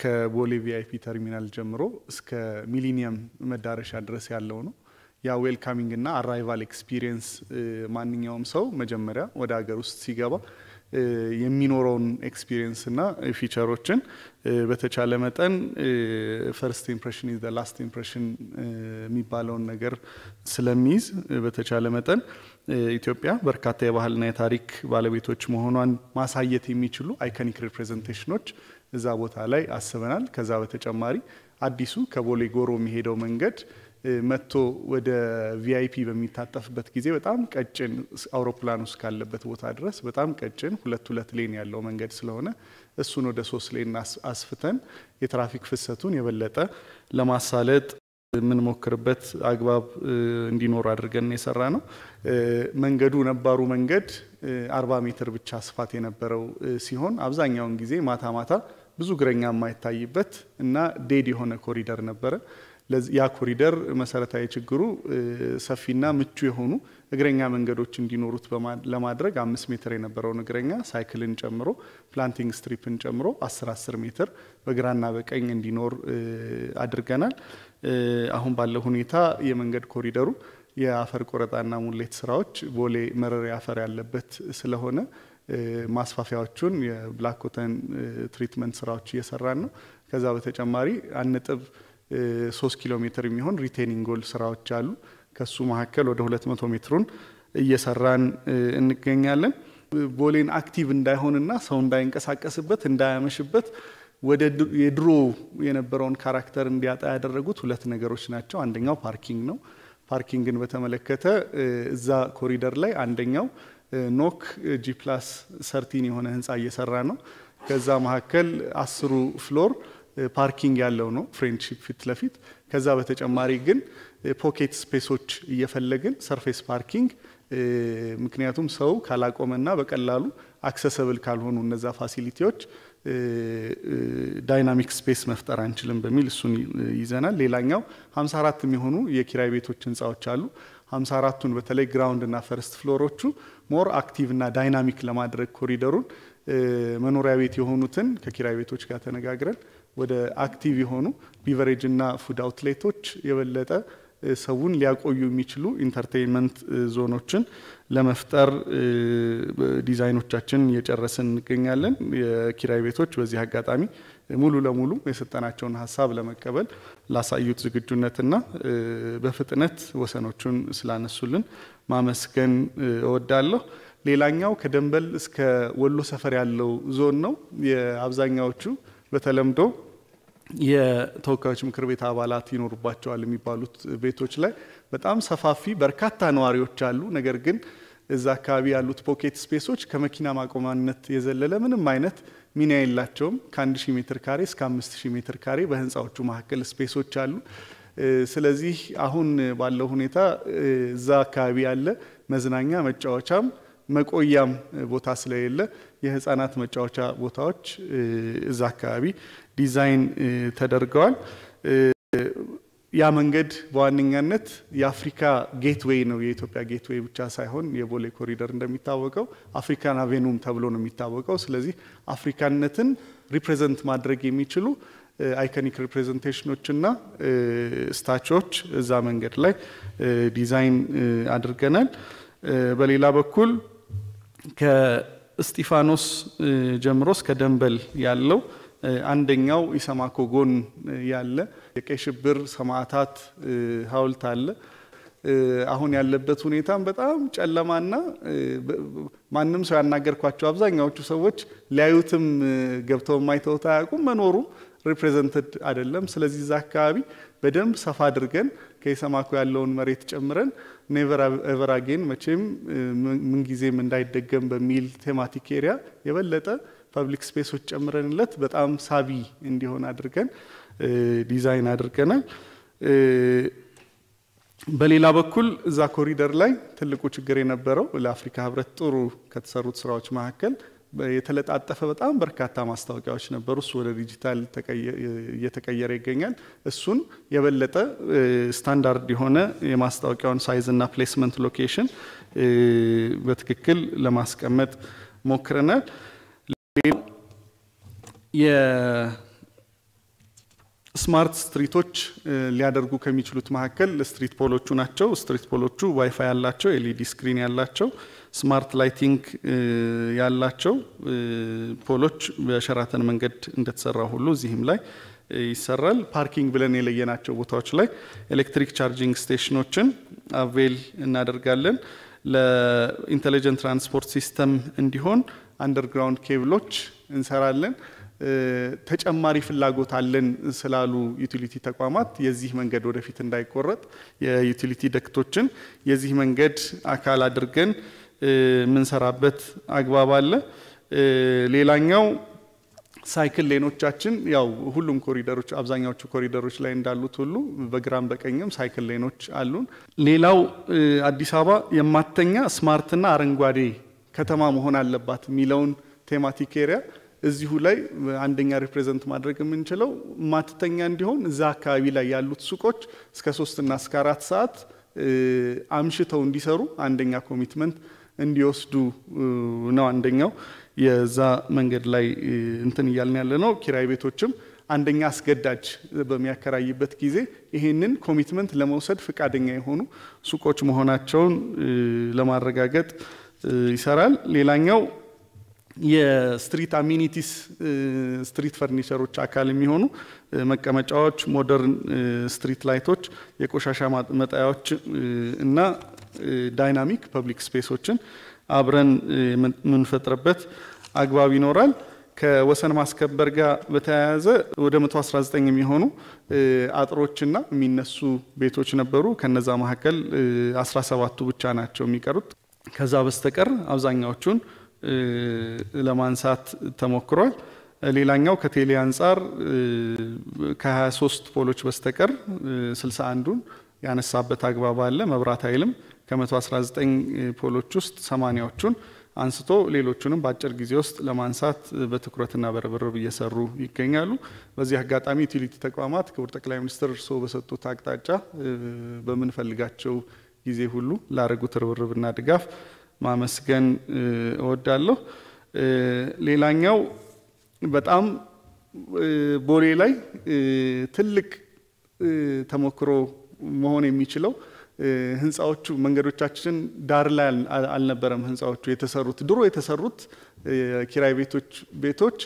ከቦሌ ቪአይፒ ተርሚናል ጀምሮ እስከ ሚሊኒየም መዳረሻ ድረስ ያለው ነው። ያ ዌልካሚንግ እና አራይቫል ኤክስፒሪየንስ ማንኛውም ሰው መጀመሪያ ወደ ሀገር ውስጥ ሲገባ የሚኖረውን ኤክስፒሪየንስ እና ፊቸሮችን በተቻለ መጠን ፈርስት ኢምፕሬሽን ኢዝ ላስት ኢምፕሬሽን የሚባለውን ነገር ስለሚይዝ በተቻለ መጠን ኢትዮጵያ በርካታ የባህልና የታሪክ ባለቤቶች መሆኗን ማሳየት የሚችሉ አይኮኒክ ሪፕሬዘንቴሽኖች እዛ ቦታ ላይ አስበናል። ከዛ በተጨማሪ አዲሱ ከቦሌ ጎሮ የሚሄደው መንገድ መጥቶ ወደ ቪአይፒ በሚታጠፍበት ጊዜ በጣም ቀጭን አውሮፕላን ውስጥ ካለበት ቦታ ድረስ በጣም ቀጭን ሁለት ሁለት ሌን ያለው መንገድ ስለሆነ እሱን ወደ ሶስት ሌን አስፍተን የትራፊክ ፍሰቱን የበለጠ ለማሳለጥ የምንሞክርበት አግባብ እንዲኖር አድርገን የሰራ ነው። መንገዱ ነባሩ መንገድ አርባ ሜትር ብቻ ስፋት የነበረው ሲሆን አብዛኛውን ጊዜ ማታ ማታ ብዙ እግረኛ የማይታይበት እና ዴድ የሆነ ኮሪደር ነበረ። ያ ኮሪደር መሰረታዊ ችግሩ ሰፊና ምቹ የሆኑ እግረኛ መንገዶች እንዲኖሩት ለማድረግ አምስት ሜትር የነበረውን እግረኛ ሳይክልን ጨምሮ ፕላንቲንግ ስትሪፕን ጨምሮ አስር አስር ሜትር በግራና በቀኝ እንዲኖር አድርገናል። አሁን ባለው ሁኔታ የመንገድ ኮሪደሩ የአፈር ቆረጣና ሙሌት ስራዎች ቦሌ መረሪ አፈር ያለበት ስለሆነ ማስፋፊያዎቹን የብላክ ኮተን ትሪትመንት ስራዎች እየሰራን ነው። ከዛ በተጨማሪ አንጥብ ሶስት ኪሎ ሜትር የሚሆን ሪቴኒንግ ጎል ስራዎች አሉ። ከሱ መካከል ወደ መቶ ሜትሩን እየሰራን እንገኛለን። ቦሌን አክቲቭ እንዳይሆንና ሰው እንዳይንቀሳቀስበት እንዳያመሽበት ወደ የድሮ የነበረውን ካራክተር እንዲያጣ ያደረጉት ሁለት ነገሮች ናቸው። አንደኛው ፓርኪንግ ነው። ፓርኪንግን በተመለከተ እዛ ኮሪደር ላይ አንደኛው ኖክ ጂፕላስ ሰርቲን የሆነ ህንፃ እየሰራ ነው። ከዛ መካከል አስሩ ፍሎር ፓርኪንግ ያለው ነው ፍሬንድሺፕ ፊት ለፊት። ከዛ በተጨማሪ ግን ፖኬት ስፔሶች እየፈለግን ሰርፌስ ፓርኪንግ ምክንያቱም ሰው ካላቆመና በቀላሉ አክሰሰብል ካልሆኑ እነዛ ፋሲሊቲዎች ዳይናሚክ ስፔስ መፍጠር አንችልም በሚል እሱን ይዘናል። ሌላኛው 54 የሚሆኑ የኪራይ ቤቶች ህንፃዎች አሉ። 54ቱን በተለይ ግራውንድ እና ፈርስት ፍሎሮቹ ሞር አክቲቭ እና ዳይናሚክ ለማድረግ ኮሪደሩን መኖሪያ ቤት የሆኑትን ከኪራይ ቤቶች ጋር ተነጋግረን ወደ አክቲቭ የሆኑ ቢቨሬጅ እና ፉድ አውትሌቶች የበለጠ ሰውን ሊያቆዩ የሚችሉ ኢንተርቴንመንት ዞኖችን ለመፍጠር ዲዛይኖቻችን እየጨረስን እንገኛለን። የኪራይ ቤቶች በዚህ አጋጣሚ ሙሉ ለሙሉ የሰጠናቸውን ሀሳብ ለመቀበል ላሳዩት ዝግጁነትና በፍጥነት ወሰኖቹን ስላነሱልን ማመስገን እወዳለሁ። ሌላኛው ከደንበል እስከ ወሎ ሰፈር ያለው ዞን ነው። የአብዛኛዎቹ በተለምዶ የተወካዮች ምክር ቤት አባላት ይኖሩባቸዋል የሚባሉት ቤቶች ላይ በጣም ሰፋፊ በርካታ ነዋሪዎች አሉ። ነገር ግን እዛ አካባቢ ያሉት ፖኬት ስፔሶች ከመኪና ማቆማነት የዘለለ ምንም አይነት ሚና የላቸውም። ከ1000 ሜትር ካሬ እስከ 5000 ሜትር ካሬ በህንፃዎቹ መካከል ስፔሶች አሉ። ስለዚህ አሁን ባለው ሁኔታ እዛ አካባቢ ያለ መዝናኛ መጫወቻም መቆያም ቦታ ስለሌለ የህፃናት መጫወቻ ቦታዎች እዛ አካባቢ ዲዛይን ተደርገዋል። ያ መንገድ በዋነኛነት የአፍሪካ ጌትዌይ ነው። የኢትዮጵያ ጌትዌይ ብቻ ሳይሆን የቦሌ ኮሪደር እንደሚታወቀው አፍሪካን አቬኑም ተብሎ ነው የሚታወቀው። ስለዚህ አፍሪካነትን ሪፕሬዘንት ማድረግ የሚችሉ አይኮኒክ ሪፕሬዘንቴሽኖችና ስታቾች እዛ መንገድ ላይ ዲዛይን አድርገናል። በሌላ በኩል ከእስጢፋኖስ ጀምሮ እስከ ደንበል ያለው አንደኛው ኢሰማኮ ጎን ያለ የቀይ ሽብር ሰማዕታት ሀውልት አለ። አሁን ያለበት ሁኔታም በጣም ጨለማና ማንም ሰው ያናገርኳቸው አብዛኛዎቹ ሰዎች ሊያዩትም ገብተው የማይተውት አያውቁም፣ መኖሩም ሪፕሬዘንትድ አይደለም። ስለዚህ እዛ አካባቢ በደንብ ሰፋ አድርገን ከኢሰማኮ ያለውን መሬት ጨምረን ኔቨር ኤቨር አጌን መቼም ምንጊዜም እንዳይደገም በሚል ቴማቲክ ኤሪያ የበለጠ ፐብሊክ ስፔሶች ጨምረንለት በጣም ሳቢ እንዲሆን አድርገን ዲዛይን አድርገናል። በሌላ በኩል እዛ ኮሪደር ላይ ትልቁ ችግር የነበረው ለአፍሪካ ህብረት ጥሩ ከተሰሩት ስራዎች መካከል የተለጣጠፈ በጣም በርካታ ማስታወቂያዎች ነበሩ። እሱ ወደ ዲጂታል እየተቀየረ ይገኛል። እሱን የበለጠ ስታንዳርድ የሆነ የማስታወቂያውን ሳይዝ እና ፕሌስመንት ሎኬሽን በትክክል ለማስቀመጥ ሞክረናል። ስማርት ስትሪቶች ሊያደርጉ ከሚችሉት መካከል ስትሪት ፖሎቹ ናቸው። ስትሪት ፖሎቹ ዋይፋይ ያላቸው፣ ኤልኢዲ ስክሪን ያላቸው ስማርት ላይቲንግ ያላቸው ፖሎች በሸራተን መንገድ እንደተሰራ ሁሉ እዚህም ላይ ይሰራል። ፓርኪንግ ብለን የለየናቸው ቦታዎች ላይ ኤሌክትሪክ ቻርጂንግ ስቴሽኖችን አቬል እናደርጋለን። ለኢንቴሊጀንት ትራንስፖርት ሲስተም እንዲሆን አንደርግራውንድ ኬብሎች እንሰራለን። ተጨማሪ ፍላጎት አለን ስላሉ ዩቲሊቲ ተቋማት የዚህ መንገድ ወደፊት እንዳይቆረጥ የዩቲሊቲ ደክቶችን የዚህ መንገድ አካል አድርገን የምንሰራበት አግባብ አለ። ሌላኛው ሳይክል ሌኖቻችን ያው ሁሉም ኮሪደሮች አብዛኛዎቹ ኮሪደሮች ላይ እንዳሉት ሁሉ በግራም በቀኝም ሳይክል ሌኖች አሉን። ሌላው አዲስ አበባ የማተኛ ስማርትና አረንጓዴ ከተማ መሆን አለባት የሚለውን ቴማቲክ ኤሪያ እዚሁ ላይ አንደኛ ሪፕሬዘንት ማድረግ የምንችለው ማትተኛ እንዲሆን እዛ አካባቢ ላይ ያሉት ሱቆች እስከ ሶስትና እስከ አራት ሰዓት አምሽተው እንዲሰሩ አንደኛ ኮሚትመንት እንዲወስዱ ነው። አንደኛው የዛ መንገድ ላይ እንትን እያልን ያለ ነው። ኪራይ ቤቶችም አንደኛ አስገዳጅ በሚያከራይበት ጊዜ ይህንን ኮሚትመንት ለመውሰድ ፍቃደኛ የሆኑ ሱቆች መሆናቸውን ለማረጋገጥ ይሰራል። ሌላኛው የስትሪት አሚኒቲስ ስትሪት ፈርኒቸሮች አካል የሚሆኑ መቀመጫዎች፣ ሞደርን ስትሪት ላይቶች፣ የቆሻሻ መጣያዎች እና ዳይናሚክ ፐብሊክ ስፔሶችን አብረን የምንፈጥርበት አግባብ ይኖራል። ከወሰን ማስከበር ጋር በተያያዘ ወደ 119 የሚሆኑ አጥሮችና የሚነሱ ቤቶች ነበሩ። ከነዛ መካከል 17ቱ ብቻ ናቸው የሚቀሩት። ከዛ በስተቀር አብዛኛዎቹን ለማንሳት ተሞክሯል። ሌላኛው ከቴሌ አንጻር ከ23 ፖሎች በስተቀር 61ዱን ያነሳበት አግባብ አለ። መብራት ኃይልም ከ119 ፖሎች ውስጥ ሰማኒያዎቹን አንስቶ ሌሎቹንም በአጭር ጊዜ ውስጥ ለማንሳት በትኩረትና በርብርብ እየሰሩ ይገኛሉ። በዚህ አጋጣሚ ዩቲሊቲ ተቋማት ክቡር ጠቅላይ ሚኒስትር እርስዎ በሰጡት አቅጣጫ በምንፈልጋቸው ጊዜ ሁሉ ላደረጉት ርብርብና ድጋፍ ማመስገን እወዳለሁ። ሌላኛው በጣም ቦሌ ላይ ትልቅ ተሞክሮ መሆን የሚችለው ህንፃዎቹ መንገዶቻችን ዳር ላይ አልነበረም። ህንፃዎቹ የተሰሩት ድሮ የተሰሩት የኪራይ ቤቶች ቤቶች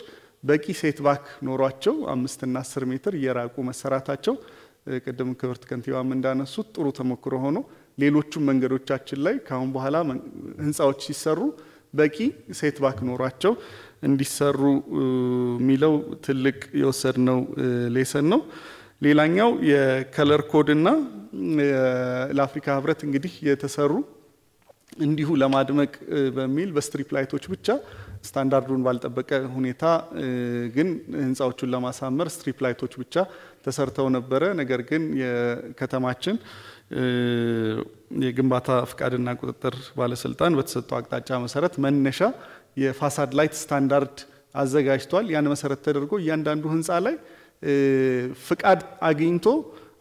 በቂ ሴት ባክ ኖሯቸው አምስትና አስር ሜትር እየራቁ መሰራታቸው ቅድም ክብርት ከንቲባም እንዳነሱት ጥሩ ተሞክሮ ሆኖ ሌሎቹም መንገዶቻችን ላይ ከአሁን በኋላ ህንፃዎች ሲሰሩ በቂ ሴት ባክ ኖሯቸው እንዲሰሩ የሚለው ትልቅ የወሰድነው ሌሰን ነው። ሌላኛው የከለር ኮድ እና ለአፍሪካ ህብረት እንግዲህ የተሰሩ እንዲሁ ለማድመቅ በሚል በስትሪፕ ላይቶች ብቻ ስታንዳርዱን ባልጠበቀ ሁኔታ ግን ህንፃዎቹን ለማሳመር ስትሪፕ ላይቶች ብቻ ተሰርተው ነበረ። ነገር ግን የከተማችን የግንባታ ፍቃድና ቁጥጥር ባለስልጣን በተሰጠው አቅጣጫ መሰረት መነሻ የፋሳድ ላይት ስታንዳርድ አዘጋጅቷል። ያን መሰረት ተደርጎ እያንዳንዱ ህንፃ ላይ ፍቃድ አግኝቶ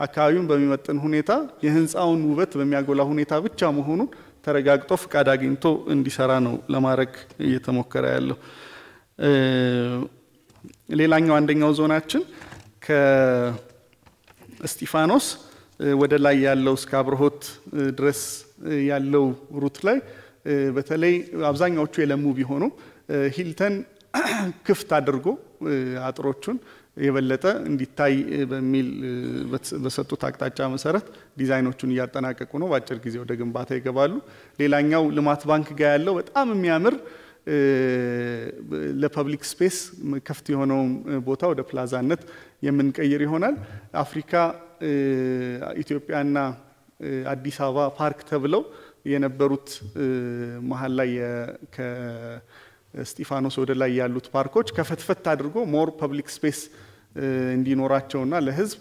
አካባቢውን በሚመጥን ሁኔታ የህንፃውን ውበት በሚያጎላ ሁኔታ ብቻ መሆኑን ተረጋግጦ ፍቃድ አግኝቶ እንዲሰራ ነው ለማድረግ እየተሞከረ ያለው። ሌላኛው አንደኛው ዞናችን ከእስጢፋኖስ ወደ ላይ ያለው እስከ አብርሆት ድረስ ያለው ሩት ላይ በተለይ አብዛኛዎቹ የለሙ ቢሆኑ ሂልተን ክፍት አድርጎ አጥሮቹን የበለጠ እንዲታይ በሚል በሰጡት አቅጣጫ መሰረት ዲዛይኖቹን እያጠናቀቁ ነው። በአጭር ጊዜ ወደ ግንባታ ይገባሉ። ሌላኛው ልማት ባንክ ጋር ያለው በጣም የሚያምር ለፐብሊክ ስፔስ ክፍት የሆነውን ቦታ ወደ ፕላዛነት የምንቀይር ይሆናል። አፍሪካ፣ ኢትዮጵያና አዲስ አበባ ፓርክ ተብለው የነበሩት መሀል ላይ ከእስጢፋኖስ ወደ ላይ ያሉት ፓርኮች ከፈትፈት አድርጎ ሞር ፐብሊክ ስፔስ እንዲኖራቸውና ለህዝብ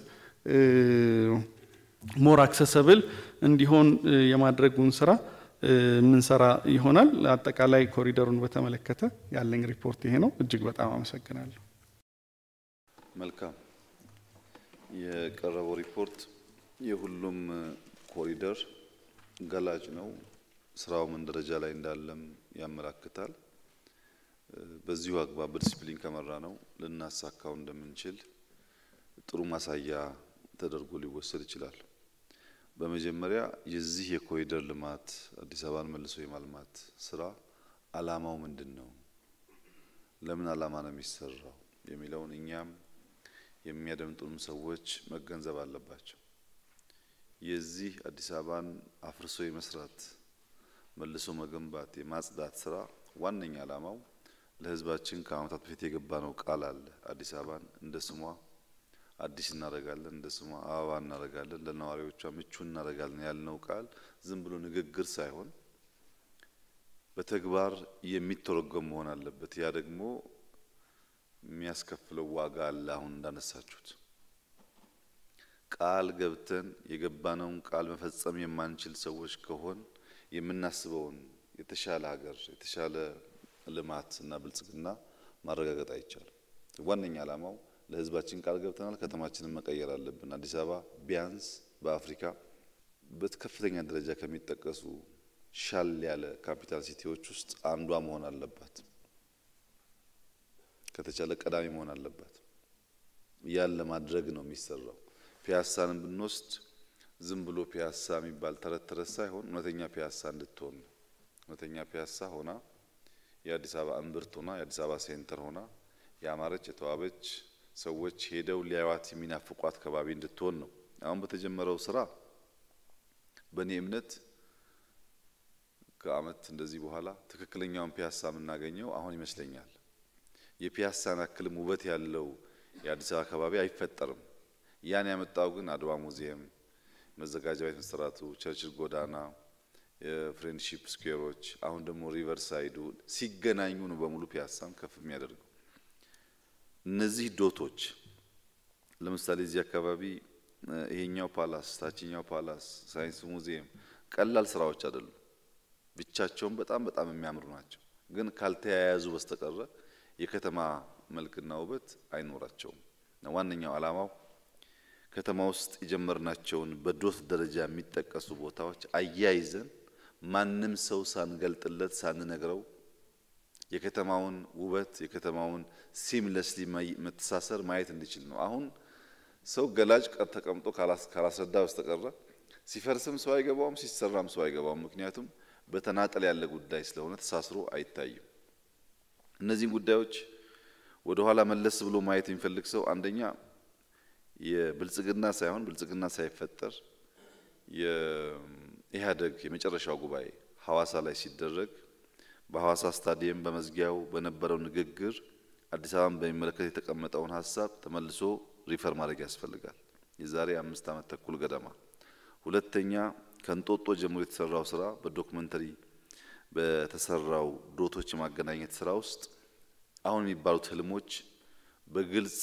ሞር አክሰሰብል እንዲሆን የማድረጉን ስራ የምንሰራ ይሆናል። አጠቃላይ ኮሪደሩን በተመለከተ ያለኝ ሪፖርት ይሄ ነው። እጅግ በጣም አመሰግናለሁ። መልካም። የቀረበው ሪፖርት የሁሉም ኮሪደር ገላጭ ነው። ስራው ምን ደረጃ ላይ እንዳለም ያመላክታል። በዚሁ አግባብ በዲስፕሊን ከመራ ነው ልናሳካው እንደምንችል ጥሩ ማሳያ ተደርጎ ሊወሰድ ይችላል። በመጀመሪያ የዚህ የኮሪደር ልማት አዲስ አበባን መልሶ የማልማት ስራ አላማው ምንድን ነው? ለምን አላማ ነው የሚሰራው? የሚለውን እኛም የሚያደምጡንም ሰዎች መገንዘብ አለባቸው። የዚህ አዲስ አበባን አፍርሶ የመስራት መልሶ መገንባት የማጽዳት ስራ ዋነኛ አላማው ለህዝባችን ከአመታት በፊት የገባ ነው ቃል አለ። አዲስ አበባን እንደ ስሟ አዲስ እናደርጋለን፣ እንደ ስሟ አበባ እናደርጋለን፣ ለነዋሪዎቿ ምቹ እናደርጋለን ያልነው ቃል ዝም ብሎ ንግግር ሳይሆን በተግባር የሚተረጎም መሆን አለበት። ያ ደግሞ የሚያስከፍለው ዋጋ አለ። አሁን እንዳነሳችሁት ቃል ገብተን የገባነውን ቃል መፈጸም የማንችል ሰዎች ከሆን የምናስበውን የተሻለ ሀገር የተሻለ ልማት እና ብልጽግና ማረጋገጥ አይቻልም። ዋነኛ ዓላማው ለህዝባችን ቃል ገብተናል። ከተማችንን መቀየር አለብን። አዲስ አበባ ቢያንስ በአፍሪካ በከፍተኛ ደረጃ ከሚጠቀሱ ሻል ያለ ካፒታል ሲቲዎች ውስጥ አንዷ መሆን አለባት። ከተቻለ ቀዳሚ መሆን አለባት። ያን ለማድረግ ነው የሚሰራው። ፒያሳን ብንወስድ ዝም ብሎ ፒያሳ የሚባል ተረት ተረት ሳይሆን እውነተኛ ፒያሳ እንድትሆን እውነተኛ ፒያሳ ሆና የአዲስ አበባ እምብርት ሆና የአዲስ አበባ ሴንተር ሆና ያማረች የተዋበች ሰዎች ሄደው ሊያዩዋት የሚናፍቋት ከባቢ እንድትሆን ነው። አሁን በተጀመረው ስራ በእኔ እምነት ከአመት እንደዚህ በኋላ ትክክለኛውን ፒያሳ የምናገኘው አሁን ይመስለኛል። የፒያሳን አክልም ውበት ያለው የአዲስ አበባ አካባቢ አይፈጠርም። ያን ያመጣው ግን አድዋ ሙዚየም፣ መዘጋጃ ቤት መሰራቱ፣ ቸርችል ጎዳና የፍሬንድሺፕ ስኩዌሮች አሁን ደግሞ ሪቨር ሳይዱ ሲገናኙ ነው በሙሉ ፒያሳም ከፍ የሚያደርገው። እነዚህ ዶቶች ለምሳሌ እዚህ አካባቢ ይሄኛው ፓላስ፣ ታችኛው ፓላስ፣ ሳይንስ ሙዚየም ቀላል ስራዎች አይደሉም። ብቻቸውን በጣም በጣም የሚያምሩ ናቸው፣ ግን ካልተያያዙ በስተቀረ የከተማ መልክና ውበት አይኖራቸውም። ዋነኛው ዓላማው ከተማ ውስጥ የጀመርናቸውን በዶት ደረጃ የሚጠቀሱ ቦታዎች አያይዘን ማንም ሰው ሳንገልጥለት ሳንነግረው የከተማውን ውበት የከተማውን ሲምለስሊ መተሳሰር ማየት እንዲችል ነው። አሁን ሰው ገላጭ ቀር ተቀምጦ ካላስረዳ በስተቀረ ሲፈርስም ሰው አይገባውም፣ ሲሰራም ሰው አይገባውም። ምክንያቱም በተናጠል ያለ ጉዳይ ስለሆነ ተሳስሮ አይታይም። እነዚህን ጉዳዮች ወደ ኋላ መለስ ብሎ ማየት የሚፈልግ ሰው አንደኛ የብልጽግና ሳይሆን ብልጽግና ሳይፈጠር ኢህአዴግ የመጨረሻው ጉባኤ ሐዋሳ ላይ ሲደረግ በሐዋሳ ስታዲየም በመዝጊያው በነበረው ንግግር አዲስ አበባን በሚመለከት የተቀመጠውን ሀሳብ ተመልሶ ሪፈር ማድረግ ያስፈልጋል። የዛሬ አምስት ዓመት ተኩል ገደማ። ሁለተኛ ከእንጦጦ ጀምሮ የተሰራው ስራ በዶክመንተሪ በተሰራው ዶቶች የማገናኘት ስራ ውስጥ አሁን የሚባሉት ህልሞች በግልጽ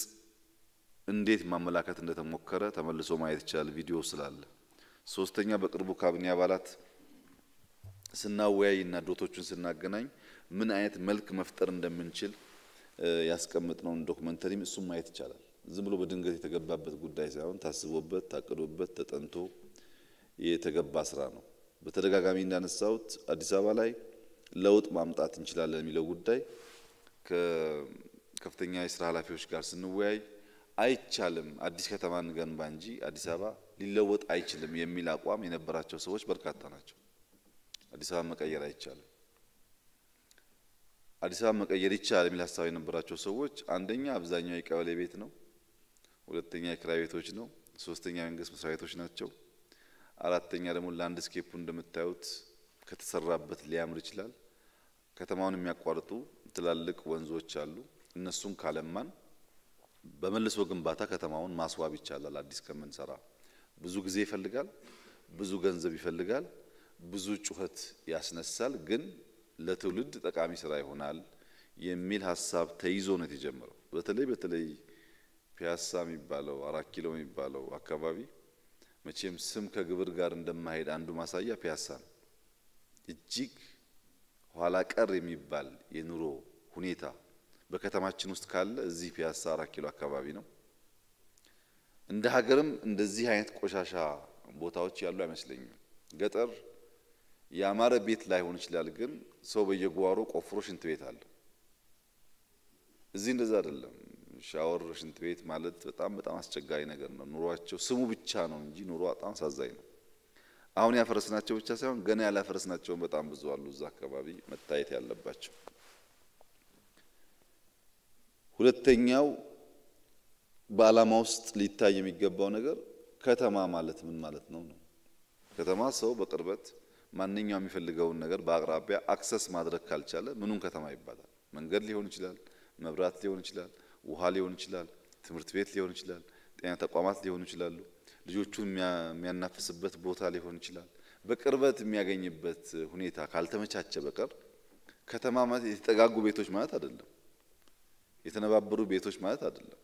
እንዴት ማመላከት እንደተሞከረ ተመልሶ ማየት ይቻላል ቪዲዮ ስላለ ሶስተኛ በቅርቡ ካቢኔ አባላት ስናወያይና ዶቶቹን ስናገናኝ ምን አይነት መልክ መፍጠር እንደምንችል ያስቀመጥነውን ዶክመንተሪም እሱም ማየት ይቻላል። ዝም ብሎ በድንገት የተገባበት ጉዳይ ሳይሆን ታስቦበት፣ ታቅዶበት፣ ተጠንቶ የተገባ ስራ ነው። በተደጋጋሚ እንዳነሳሁት አዲስ አበባ ላይ ለውጥ ማምጣት እንችላለን የሚለው ጉዳይ ከከፍተኛ የስራ ኃላፊዎች ጋር ስንወያይ አይቻልም፣ አዲስ ከተማ ገንባ እንጂ አዲስ አበባ ሊለወጥ አይችልም የሚል አቋም የነበራቸው ሰዎች በርካታ ናቸው። አዲስ አበባ መቀየር አይቻልም፣ አዲስ አበባ መቀየር ይቻላል የሚል ሀሳብ የነበራቸው ሰዎች አንደኛ አብዛኛው የቀበሌ ቤት ነው፣ ሁለተኛ የክራይ ቤቶች ነው፣ ሶስተኛ የመንግስት መስሪያ ቤቶች ናቸው፣ አራተኛ ደግሞ ላንድስኬፑ እንደምታዩት ከተሰራበት ሊያምር ይችላል። ከተማውን የሚያቋርጡ ትላልቅ ወንዞች አሉ። እነሱን ካለማን በመልሶ ግንባታ ከተማውን ማስዋብ ይቻላል። አዲስ ከምንሰራ ብዙ ጊዜ ይፈልጋል፣ ብዙ ገንዘብ ይፈልጋል፣ ብዙ ጩኸት ያስነሳል፣ ግን ለትውልድ ጠቃሚ ስራ ይሆናል የሚል ሀሳብ ተይዞ ነው የተጀመረው። በተለይ በተለይ ፒያሳ የሚባለው አራት ኪሎ የሚባለው አካባቢ መቼም ስም ከግብር ጋር እንደማሄድ አንዱ ማሳያ ፒያሳ ነው። እጅግ ኋላ ቀር የሚባል የኑሮ ሁኔታ በከተማችን ውስጥ ካለ እዚህ ፒያሳ አራት ኪሎ አካባቢ ነው። እንደ ሀገርም እንደዚህ አይነት ቆሻሻ ቦታዎች ያሉ አይመስለኝም። ገጠር ያማረ ቤት ላይሆን ይችላል፣ ግን ሰው በየጓሮ ቆፍሮ ሽንት ቤት አለ። እዚህ እንደዛ አይደለም። ሻወር፣ ሽንት ቤት ማለት በጣም በጣም አስቸጋሪ ነገር ነው። ኑሯቸው ስሙ ብቻ ነው እንጂ ኑሮ በጣም አሳዛኝ ነው። አሁን ያፈረስናቸው ብቻ ሳይሆን ገና ያላፈረስናቸውን በጣም ብዙ አሉ እዛ አካባቢ መታየት ያለባቸው። ሁለተኛው በዓላማ ውስጥ ሊታይ የሚገባው ነገር ከተማ ማለት ምን ማለት ነው ነው። ከተማ ሰው በቅርበት ማንኛውም የሚፈልገውን ነገር በአቅራቢያ አክሰስ ማድረግ ካልቻለ ምኑን ከተማ ይባላል? መንገድ ሊሆን ይችላል፣ መብራት ሊሆን ይችላል፣ ውሃ ሊሆን ይችላል፣ ትምህርት ቤት ሊሆን ይችላል፣ ጤና ተቋማት ሊሆኑ ይችላሉ፣ ልጆቹን የሚያናፍስበት ቦታ ሊሆን ይችላል። በቅርበት የሚያገኝበት ሁኔታ ካልተመቻቸ በቀር ከተማ ማለት የተጠጋጉ ቤቶች ማለት አይደለም። የተነባበሩ ቤቶች ማለት አይደለም።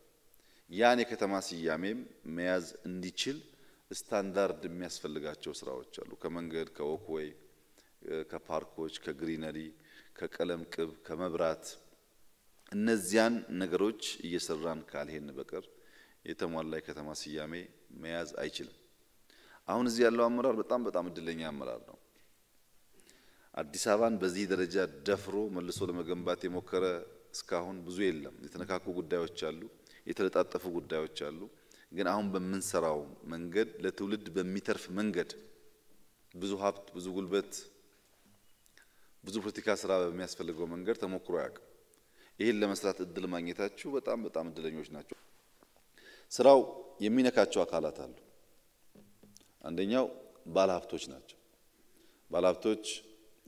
ያን የከተማ ስያሜም መያዝ እንዲችል ስታንዳርድ የሚያስፈልጋቸው ስራዎች አሉ። ከመንገድ፣ ከወክወይ ከፓርኮች፣ ከግሪነሪ፣ ከቀለም ቅብ፣ ከመብራት እነዚያን ነገሮች እየሰራን ካልሄን በቀር የተሟላ የከተማ ስያሜ መያዝ አይችልም። አሁን እዚህ ያለው አመራር በጣም በጣም እድለኛ አመራር ነው። አዲስ አበባን በዚህ ደረጃ ደፍሮ መልሶ ለመገንባት የሞከረ እስካሁን ብዙ የለም። የተነካኩ ጉዳዮች አሉ፣ የተለጣጠፉ ጉዳዮች አሉ። ግን አሁን በምንሰራው መንገድ ለትውልድ በሚተርፍ መንገድ ብዙ ሀብት፣ ብዙ ጉልበት፣ ብዙ ፖለቲካ ስራ በሚያስፈልገው መንገድ ተሞክሮ አያውቅም። ይህን ለመስራት እድል ማግኘታችሁ በጣም በጣም እድለኞች ናቸው። ስራው የሚነካቸው አካላት አሉ። አንደኛው ባለሀብቶች ናቸው። ባለሀብቶች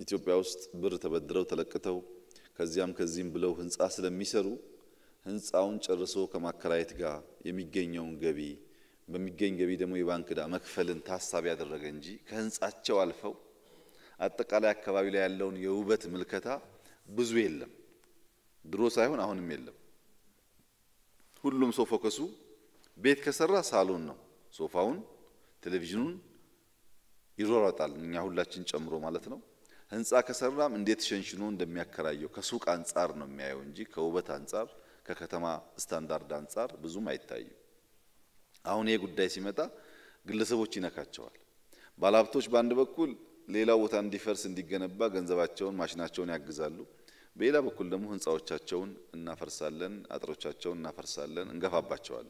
ኢትዮጵያ ውስጥ ብር ተበድረው ተለቅተው ከዚያም ከዚህም ብለው ህንፃ ስለሚሰሩ ህንፃውን ጨርሶ ከማከራየት ጋር የሚገኘውን ገቢ በሚገኝ ገቢ ደግሞ የባንክ ዕዳ መክፈልን ታሳቢ ያደረገ እንጂ ከህንፃቸው አልፈው አጠቃላይ አካባቢ ላይ ያለውን የውበት ምልከታ ብዙ የለም። ድሮ ሳይሆን አሁንም የለም። ሁሉም ሰው ፎከሱ ቤት ከሰራ ሳሎን ነው። ሶፋውን፣ ቴሌቪዥኑን ይሯሯጣል፣ እኛ ሁላችን ጨምሮ ማለት ነው። ህንፃ ከሰራም እንዴት ሸንሽኖ እንደሚያከራየው ከሱቅ አንጻር ነው የሚያየው እንጂ ከውበት አንጻር ከከተማ ስታንዳርድ አንጻር ብዙም አይታይም። አሁን ይሄ ጉዳይ ሲመጣ ግለሰቦች ይነካቸዋል። ባለሀብቶች በአንድ በኩል ሌላ ቦታ እንዲፈርስ እንዲገነባ ገንዘባቸውን ማሽናቸውን ያግዛሉ። በሌላ በኩል ደግሞ ህንፃዎቻቸውን እናፈርሳለን፣ አጥሮቻቸውን እናፈርሳለን፣ እንገፋባቸዋለን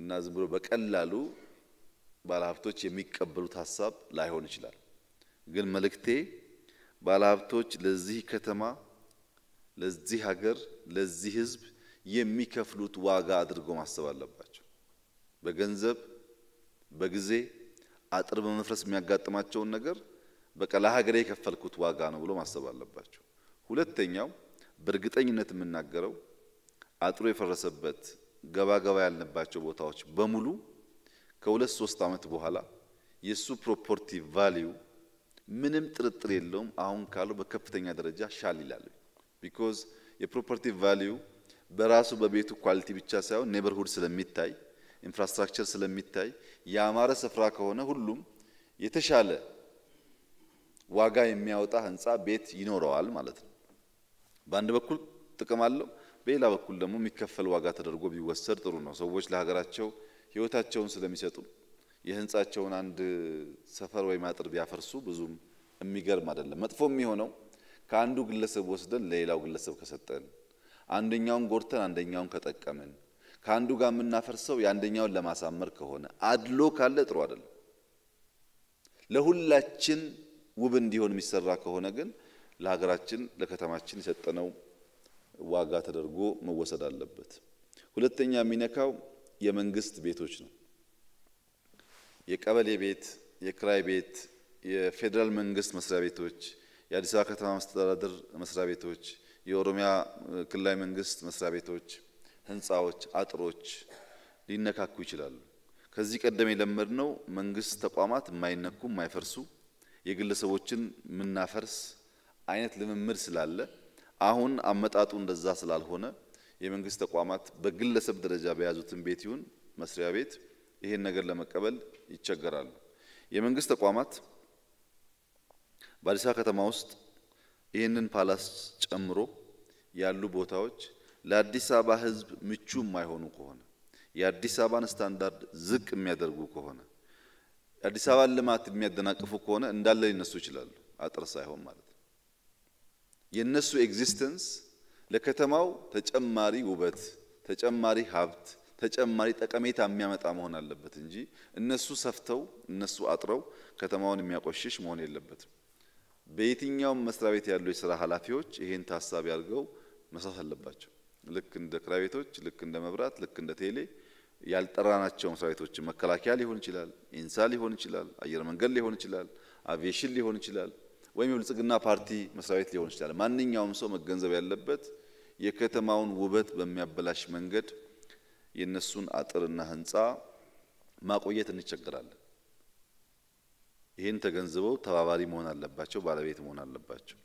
እና ዝም ብሎ በቀላሉ ባለሀብቶች የሚቀበሉት ሀሳብ ላይሆን ይችላል። ግን መልእክቴ ባለሀብቶች ለዚህ ከተማ፣ ለዚህ ሀገር፣ ለዚህ ህዝብ የሚከፍሉት ዋጋ አድርጎ ማሰብ አለባቸው። በገንዘብ በጊዜ አጥር በመፍረስ የሚያጋጥማቸውን ነገር በቃ ለሀገሬ የከፈልኩት ዋጋ ነው ብሎ ማሰብ አለባቸው። ሁለተኛው በእርግጠኝነት የምናገረው አጥሩ የፈረሰበት ገባ ገባ ያልንባቸው ቦታዎች በሙሉ ከሁለት ሶስት ዓመት በኋላ የእሱ ፕሮፖርቲ ቫሊዩ ምንም ጥርጥር የለውም አሁን ካለው በከፍተኛ ደረጃ ሻል ይላል። ቢኮዝ የፕሮፐርቲ ቫሊዩ በራሱ በቤቱ ኳሊቲ ብቻ ሳይሆን ኔበርሁድ ስለሚታይ ኢንፍራስትራክቸር ስለሚታይ ያማረ ስፍራ ከሆነ ሁሉም የተሻለ ዋጋ የሚያወጣ ህንፃ ቤት ይኖረዋል ማለት ነው። በአንድ በኩል ጥቅም አለው፣ በሌላ በኩል ደግሞ የሚከፈል ዋጋ ተደርጎ ቢወሰድ ጥሩ ነው። ሰዎች ለሀገራቸው ህይወታቸውን ስለሚሰጡ የህንጻቸውን አንድ ሰፈር ወይም አጥር ቢያፈርሱ ብዙም የሚገርም አይደለም። መጥፎ የሚሆነው ከአንዱ ግለሰብ ወስደን ለሌላው ግለሰብ ከሰጠን፣ አንደኛውን ጎድተን አንደኛውን ከጠቀምን፣ ከአንዱ ጋር የምናፈርሰው የአንደኛውን ለማሳመር ከሆነ አድሎ ካለ ጥሩ አይደለም። ለሁላችን ውብ እንዲሆን የሚሰራ ከሆነ ግን ለሀገራችን ለከተማችን የሰጠነው ዋጋ ተደርጎ መወሰድ አለበት። ሁለተኛ የሚነካው የመንግስት ቤቶች ነው። የቀበሌ ቤት፣ የክራይ ቤት፣ የፌዴራል መንግስት መስሪያ ቤቶች፣ የአዲስ አበባ ከተማ መስተዳደር መስሪያ ቤቶች፣ የኦሮሚያ ክልላዊ መንግስት መስሪያ ቤቶች፣ ህንፃዎች፣ አጥሮች ሊነካኩ ይችላሉ። ከዚህ ቀደም የለመድ ነው መንግስት ተቋማት የማይነኩ የማይፈርሱ የግለሰቦችን የምናፈርስ አይነት ልምምድ ስላለ አሁን አመጣጡ እንደዛ ስላልሆነ የመንግስት ተቋማት በግለሰብ ደረጃ በያዙትን ቤት ይሁን መስሪያ ቤት ይሄን ነገር ለመቀበል ይቸገራሉ። የመንግስት ተቋማት በአዲስ አበባ ከተማ ውስጥ ይህንን ፓላስ ጨምሮ ያሉ ቦታዎች ለአዲስ አበባ ሕዝብ ምቹ የማይሆኑ ከሆነ የአዲስ አበባን ስታንዳርድ ዝቅ የሚያደርጉ ከሆነ አዲስ አበባን ልማት የሚያደናቅፉ ከሆነ እንዳለ ሊነሱ ይችላሉ። አጥር ሳይሆን ማለት ነው። የእነሱ ኤግዚስተንስ ለከተማው ተጨማሪ ውበት፣ ተጨማሪ ሀብት ተጨማሪ ጠቀሜታ የሚያመጣ መሆን አለበት እንጂ እነሱ ሰፍተው እነሱ አጥረው ከተማውን የሚያቆሽሽ መሆን የለበትም። በየትኛውም መስሪያ ቤት ያሉ የስራ ኃላፊዎች ይሄን ታሳቢ አድርገው መስራት አለባቸው። ልክ እንደ ክራይ ቤቶች፣ ልክ እንደ መብራት፣ ልክ እንደ ቴሌ ያልጠራናቸው መስሪያ ቤቶች መከላከያ ሊሆን ይችላል፣ ኢንሳ ሊሆን ይችላል፣ አየር መንገድ ሊሆን ይችላል፣ አቪዬሽን ሊሆን ይችላል፣ ወይም የብልጽግና ፓርቲ መስሪያ ቤት ሊሆን ይችላል። ማንኛውም ሰው መገንዘብ ያለበት የከተማውን ውበት በሚያበላሽ መንገድ የእነሱን አጥርና ህንፃ ማቆየት እንቸገራለን። ይህን ተገንዝበው ተባባሪ መሆን አለባቸው፣ ባለቤት መሆን አለባቸው።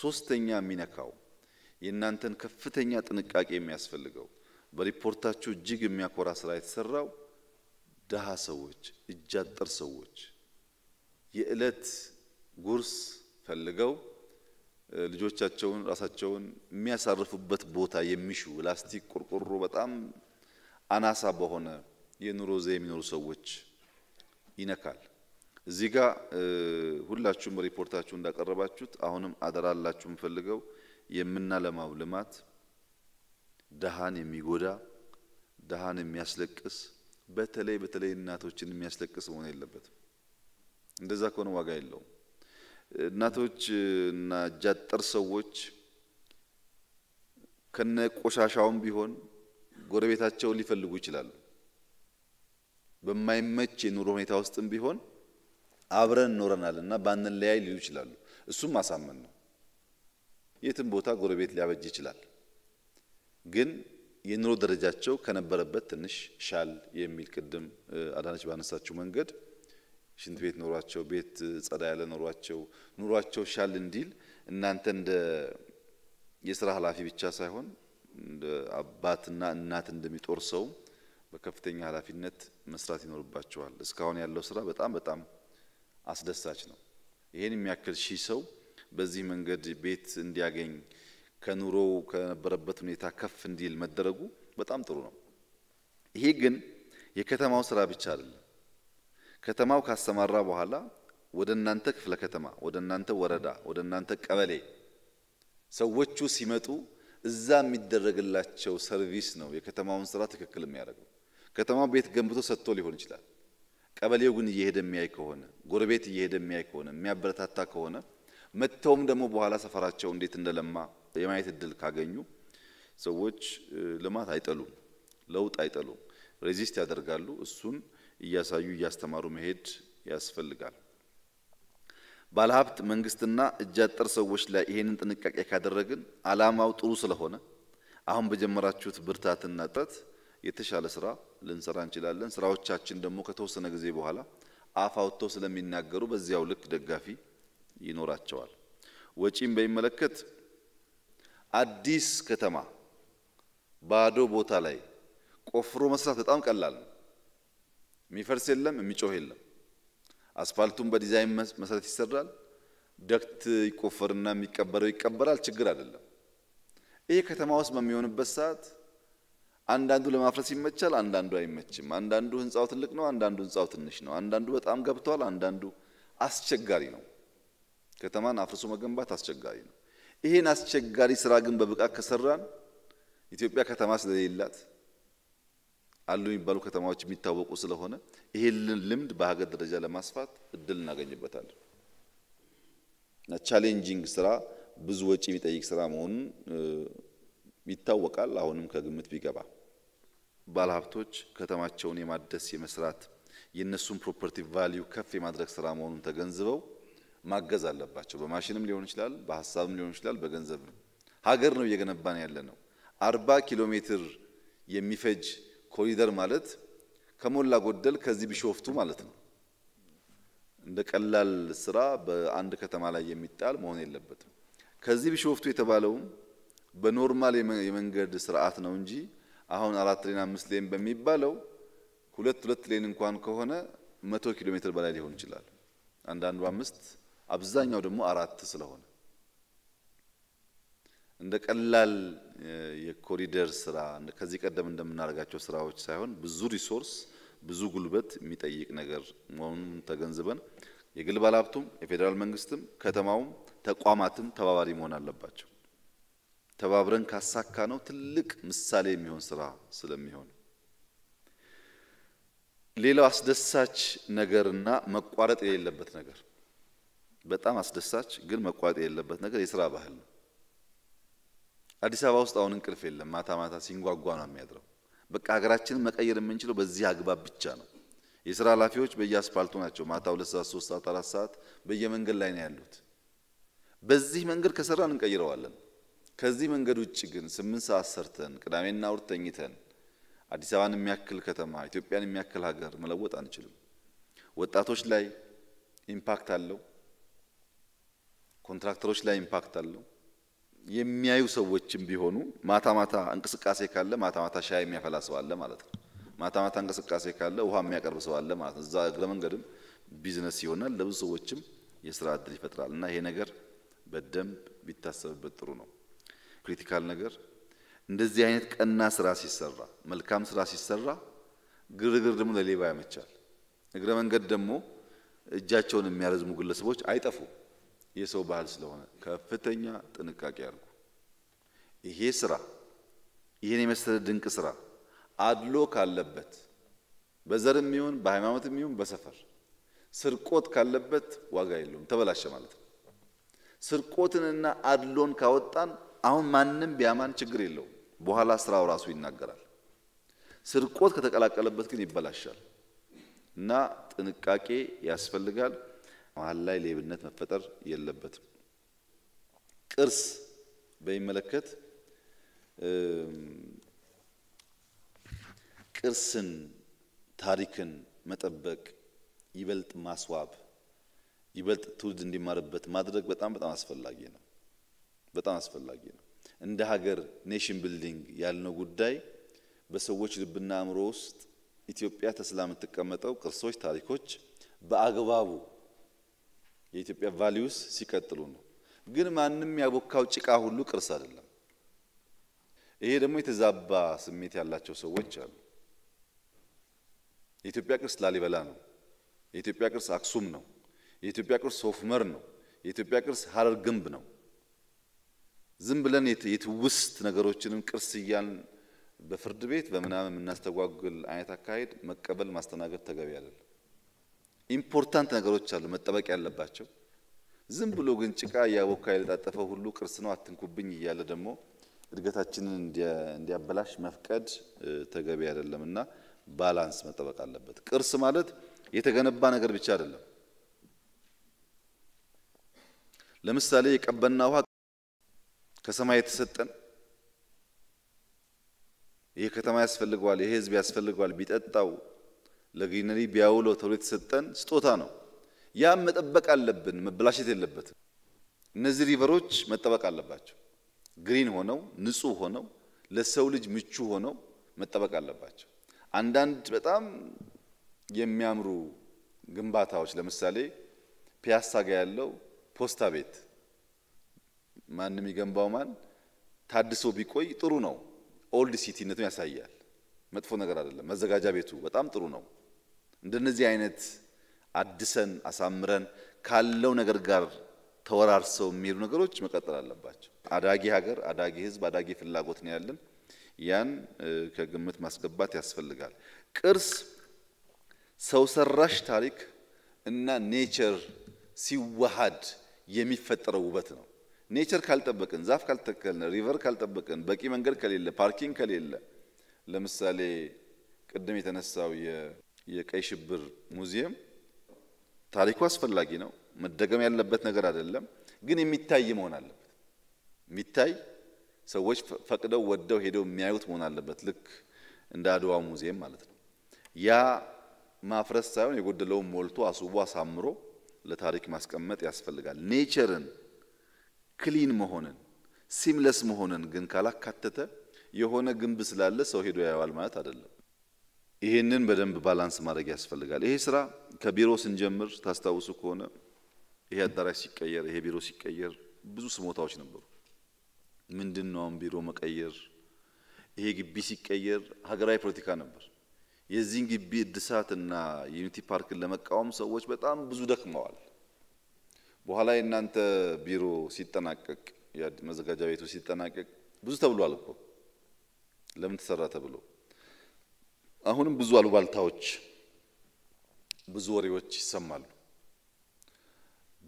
ሶስተኛ የሚነካው የእናንተን ከፍተኛ ጥንቃቄ የሚያስፈልገው በሪፖርታችሁ እጅግ የሚያኮራ ስራ የተሰራው ደሃ ሰዎች፣ እጃጠር ሰዎች የእለት ጉርስ ፈልገው ልጆቻቸውን ራሳቸውን የሚያሳርፉበት ቦታ የሚሹ ላስቲክ፣ ቆርቆሮ በጣም አናሳ በሆነ የኑሮ ዘ የሚኖሩ ሰዎች ይነካል። እዚህ ጋር ሁላችሁም ሪፖርታችሁ እንዳቀረባችሁት አሁንም አደራላችሁ የምፈልገው የምናለማው ልማት ድሃን የሚጎዳ ድሃን የሚያስለቅስ በተለይ በተለይ እናቶችን የሚያስለቅስ መሆን የለበትም። እንደዛ ከሆነ ዋጋ የለውም። እናቶች እና ጃጠር ሰዎች ከነ ቆሻሻውም ቢሆን ጎረቤታቸውን ሊፈልጉ ይችላሉ። በማይመች የኑሮ ሁኔታ ውስጥም ቢሆን አብረን እኖረናል እና ባንለያይ ሊሉ ይችላሉ። እሱም ማሳመን ነው። የትም ቦታ ጎረቤት ሊያበጅ ይችላል፣ ግን የኑሮ ደረጃቸው ከነበረበት ትንሽ ሻል የሚል ቅድም አዳነች ባነሳችው መንገድ ሽንት ቤት ኖሯቸው ቤት ጸዳ ያለ ኖሯቸው ኑሯቸው ሻል እንዲል እናንተ እንደ የስራ ኃላፊ ብቻ ሳይሆን አባትና እናት እንደሚጦር ሰው በከፍተኛ ኃላፊነት መስራት ይኖርባቸዋል። እስካሁን ያለው ስራ በጣም በጣም አስደሳች ነው። ይህን የሚያክል ሺህ ሰው በዚህ መንገድ ቤት እንዲያገኝ ከኑሮው ከነበረበት ሁኔታ ከፍ እንዲል መደረጉ በጣም ጥሩ ነው። ይሄ ግን የከተማው ስራ ብቻ አይደለም። ከተማው ካሰማራ በኋላ ወደ እናንተ ክፍለ ከተማ፣ ወደ እናንተ ወረዳ፣ ወደ እናንተ ቀበሌ ሰዎቹ ሲመጡ እዛ የሚደረግላቸው ሰርቪስ ነው የከተማውን ስራ ትክክል የሚያደርገው። ከተማው ቤት ገንብቶ ሰጥቶ ሊሆን ይችላል። ቀበሌው ግን እየሄደ የሚያይ ከሆነ ጎረቤት እየሄደ የሚያይ ከሆነ የሚያበረታታ ከሆነ መጥተውም ደግሞ በኋላ ሰፈራቸው እንዴት እንደለማ የማየት እድል ካገኙ ሰዎች ልማት አይጠሉም፣ ለውጥ አይጠሉም፣ ሬዚስት ያደርጋሉ። እሱን እያሳዩ እያስተማሩ መሄድ ያስፈልጋል። ባለሀብት መንግስትና ጥር ሰዎች ላይ ይሄንን ጥንቃቄ ካደረግን አላማው ጥሩ ስለሆነ አሁን በጀመራችሁት ብርታትና ጥረት የተሻለ ስራ ልንሰራ እንችላለን። ስራዎቻችን ደግሞ ከተወሰነ ጊዜ በኋላ አፍ አውጥተው ስለሚናገሩ በዚያው ልክ ደጋፊ ይኖራቸዋል። ወጪም በሚመለከት አዲስ ከተማ ባዶ ቦታ ላይ ቆፍሮ መስራት በጣም ቀላል ነው። የሚፈርስ የለም፣ የሚጮህ የለም። አስፋልቱን በዲዛይን መሰረት ይሰራል። ደክት ይቆፈርና የሚቀበረው ይቀበራል። ችግር አይደለም። ይህ ከተማ ውስጥ በሚሆንበት ሰዓት አንዳንዱ ለማፍረስ ይመቻል፣ አንዳንዱ አይመችም። አንዳንዱ ህንፃው ትልቅ ነው፣ አንዳንዱ ህንፃው ትንሽ ነው። አንዳንዱ በጣም ገብቷል፣ አንዳንዱ አስቸጋሪ ነው። ከተማን አፍርሶ መገንባት አስቸጋሪ ነው። ይህን አስቸጋሪ ስራ ግን በብቃት ከሰራን ኢትዮጵያ ከተማ ስለሌላት አሉ የሚባሉ ከተማዎች የሚታወቁ ስለሆነ ይሄን ልምድ በሀገር ደረጃ ለማስፋት እድል እናገኝበታለን እና ቻሌንጂንግ ስራ ብዙ ወጪ የሚጠይቅ ስራ መሆኑን ይታወቃል። አሁንም ከግምት ቢገባ ባለሀብቶች ከተማቸውን የማደስ የመስራት የእነሱን ፕሮፐርቲ ቫሊዩ ከፍ የማድረግ ስራ መሆኑን ተገንዝበው ማገዝ አለባቸው። በማሽንም ሊሆን ይችላል፣ በሀሳብም ሊሆን ይችላል፣ በገንዘብ ነው። ሀገር ነው እየገነባን ያለ ነው። አርባ ኪሎ ሜትር የሚፈጅ ኮሪደር ማለት ከሞላ ጎደል ከዚህ ቢሾፍቱ ማለት ነው። እንደ ቀላል ስራ በአንድ ከተማ ላይ የሚጣል መሆን የለበትም። ከዚህ ቢሾፍቱ የተባለውም በኖርማል የመንገድ ስርዓት ነው እንጂ አሁን አራት ሌን አምስት ሌን በሚባለው ሁለት ሁለት ሌን እንኳን ከሆነ መቶ ኪሎ ሜትር በላይ ሊሆን ይችላል። አንዳንዱ አምስት አብዛኛው ደግሞ አራት ስለሆነ እንደ ቀላል የኮሪደር ስራ ከዚህ ቀደም እንደምናደርጋቸው ስራዎች ሳይሆን ብዙ ሪሶርስ ብዙ ጉልበት የሚጠይቅ ነገር መሆኑን ተገንዝበን የግል ባለሀብቱም የፌዴራል መንግስትም ከተማውም ተቋማትም ተባባሪ መሆን አለባቸው። ተባብረን ካሳካ ነው ትልቅ ምሳሌ የሚሆን ስራ ስለሚሆን ሌላው አስደሳች ነገርና መቋረጥ የሌለበት ነገር በጣም አስደሳች ግን መቋረጥ የሌለበት ነገር የስራ ባህል ነው። አዲስ አበባ ውስጥ አሁን እንቅልፍ የለም። ማታ ማታ ሲንጓጓ ነው የሚያድረው። በቃ ሀገራችንን መቀየር የምንችለው በዚህ አግባብ ብቻ ነው። የስራ ኃላፊዎች በየአስፋልቱ ናቸው። ማታ ሁለት ሰዓት፣ ሶስት ሰዓት፣ አራት ሰዓት በየመንገድ ላይ ነው ያሉት። በዚህ መንገድ ከሰራን እንቀይረዋለን። ከዚህ መንገድ ውጭ ግን ስምንት ሰዓት ሰርተን ቅዳሜና እሁድ ተኝተን አዲስ አበባን የሚያክል ከተማ ኢትዮጵያን የሚያክል ሀገር መለወጥ አንችልም። ወጣቶች ላይ ኢምፓክት አለው። ኮንትራክተሮች ላይ ኢምፓክት አለው። የሚያዩ ሰዎችም ቢሆኑ ማታ ማታ እንቅስቃሴ ካለ ማታ ማታ ሻይ የሚያፈላ ሰው አለ ማለት ነው። ማታ ማታ እንቅስቃሴ ካለ ውሃ የሚያቀርብ ሰው አለ ማለት ነው። እዛ እግረ መንገድም ቢዝነስ ይሆናል፣ ለብዙ ሰዎችም የስራ እድል ይፈጥራል። እና ይሄ ነገር በደንብ ቢታሰብበት ጥሩ ነው። ክሪቲካል ነገር እንደዚህ አይነት ቀና ስራ ሲሰራ፣ መልካም ስራ ሲሰራ ግርግር ደግሞ ለሌባ ያመቻል። እግረ መንገድ ደግሞ እጃቸውን የሚያረዝሙ ግለሰቦች አይጠፉ የሰው ባህል ስለሆነ ከፍተኛ ጥንቃቄ አድርጉ። ይሄ ስራ ይህን የመሰለ ድንቅ ስራ አድሎ ካለበት በዘርም ይሁን በሃይማኖትም ይሁን በሰፈር ስርቆት ካለበት ዋጋ የለውም፣ ተበላሸ ማለት ነው። ስርቆትንና አድሎን ካወጣን አሁን ማንም ቢያማን ችግር የለውም። በኋላ ስራው ራሱ ይናገራል። ስርቆት ከተቀላቀለበት ግን ይበላሻል እና ጥንቃቄ ያስፈልጋል። መሀል ላይ ሌብነት መፈጠር የለበትም። ቅርስ በሚመለከት ቅርስን፣ ታሪክን መጠበቅ፣ ይበልጥ ማስዋብ፣ ይበልጥ ትውልድ እንዲማርበት ማድረግ በጣም በጣም አስፈላጊ ነው። በጣም አስፈላጊ ነው። እንደ ሀገር ኔሽን ቢልዲንግ ያልነው ጉዳይ በሰዎች ልብና አእምሮ ውስጥ ኢትዮጵያ ተስላ የምትቀመጠው ቅርሶች፣ ታሪኮች በአግባቡ የኢትዮጵያ ቫሊዩስ ሲቀጥሉ ነው። ግን ማንም ያቦካው ጭቃ ሁሉ ቅርስ አይደለም። ይሄ ደግሞ የተዛባ ስሜት ያላቸው ሰዎች አሉ። የኢትዮጵያ ቅርስ ላሊበላ ነው። የኢትዮጵያ ቅርስ አክሱም ነው። የኢትዮጵያ ቅርስ ሆፍመር ነው። የኢትዮጵያ ቅርስ ሀረር ግንብ ነው። ዝም ብለን የትውስት ነገሮችንም ቅርስ እያልን በፍርድ ቤት በምናምን የምናስተጓጉል አይነት አካሄድ መቀበል ማስተናገድ ተገቢ አይደለም። ኢምፖርታንት ነገሮች አሉ መጠበቅ ያለባቸው። ዝም ብሎ ግን ጭቃ እያቦካ የለጣጠፈ ሁሉ ቅርስ ነው አትንኩብኝ እያለ ደግሞ እድገታችንን እንዲያበላሽ መፍቀድ ተገቢ አይደለም እና ባላንስ መጠበቅ አለበት። ቅርስ ማለት የተገነባ ነገር ብቻ አይደለም። ለምሳሌ የቀበና ውሃ ከሰማይ የተሰጠን ይሄ ከተማ ያስፈልገዋል፣ ይሄ ህዝብ ያስፈልገዋል ቢጠጣው ለግሪነሪ ቢያውለው ተብሎ የተሰጠን ስጦታ ነው። ያም መጠበቅ አለብን፣ መበላሸት የለበትም። እነዚህ ሪቨሮች መጠበቅ አለባቸው። ግሪን ሆነው ንጹህ ሆነው ለሰው ልጅ ምቹ ሆነው መጠበቅ አለባቸው። አንዳንድ በጣም የሚያምሩ ግንባታዎች ለምሳሌ ፒያሳ ጋ ያለው ፖስታ ቤት ማንም ይገንባው ማን ታድሶ ቢቆይ ጥሩ ነው። ኦልድ ሲቲነቱን ያሳያል። መጥፎ ነገር አይደለም። መዘጋጃ ቤቱ በጣም ጥሩ ነው። እንደነዚህ አይነት አድሰን አሳምረን ካለው ነገር ጋር ተወራርሰው የሚሄዱ ነገሮች መቀጠል አለባቸው። አዳጊ ሀገር፣ አዳጊ ህዝብ አዳጊ ፍላጎት ነው ያለን። ያን ከግምት ማስገባት ያስፈልጋል። ቅርስ፣ ሰው ሰራሽ ታሪክ እና ኔቸር ሲዋሃድ የሚፈጠረው ውበት ነው። ኔቸር ካልጠበቅን፣ ዛፍ ካልተከልን፣ ሪቨር ካልጠበቅን፣ በቂ መንገድ ከሌለ፣ ፓርኪንግ ከሌለ ለምሳሌ ቅድም የተነሳው የቀይ ሽብር ሙዚየም ታሪኩ አስፈላጊ ነው፣ መደገም ያለበት ነገር አይደለም። ግን የሚታይ መሆን አለበት። የሚታይ ሰዎች ፈቅደው ወደው ሄደው የሚያዩት መሆን አለበት። ልክ እንደ አድዋ ሙዚየም ማለት ነው። ያ ማፍረስ ሳይሆን የጎደለውን ሞልቶ አስውቦ አሳምሮ ለታሪክ ማስቀመጥ ያስፈልጋል። ኔቸርን ክሊን መሆንን ሲምለስ መሆንን ግን ካላካተተ የሆነ ግንብ ስላለ ሰው ሄዶ ያየዋል ማለት አይደለም። ይህንን በደንብ ባላንስ ማድረግ ያስፈልጋል። ይሄ ስራ ከቢሮ ስንጀምር ታስታውሱ ከሆነ ይሄ አዳራሽ ሲቀየር፣ ይሄ ቢሮ ሲቀየር ብዙ ስሞታዎች ነበሩ። ምንድን ነው አሁን ቢሮ መቀየር? ይሄ ግቢ ሲቀየር ሀገራዊ ፖለቲካ ነበር። የዚህን ግቢ እድሳትና ዩኒቲ ፓርክን ለመቃወም ሰዎች በጣም ብዙ ደክመዋል። በኋላ የእናንተ ቢሮ ሲጠናቀቅ መዘጋጃ ቤቱ ሲጠናቀቅ ብዙ ተብሎ አልኮ ለምን ተሰራ ተብሎ አሁንም ብዙ አሉባልታዎች፣ ብዙ ወሬዎች ይሰማሉ።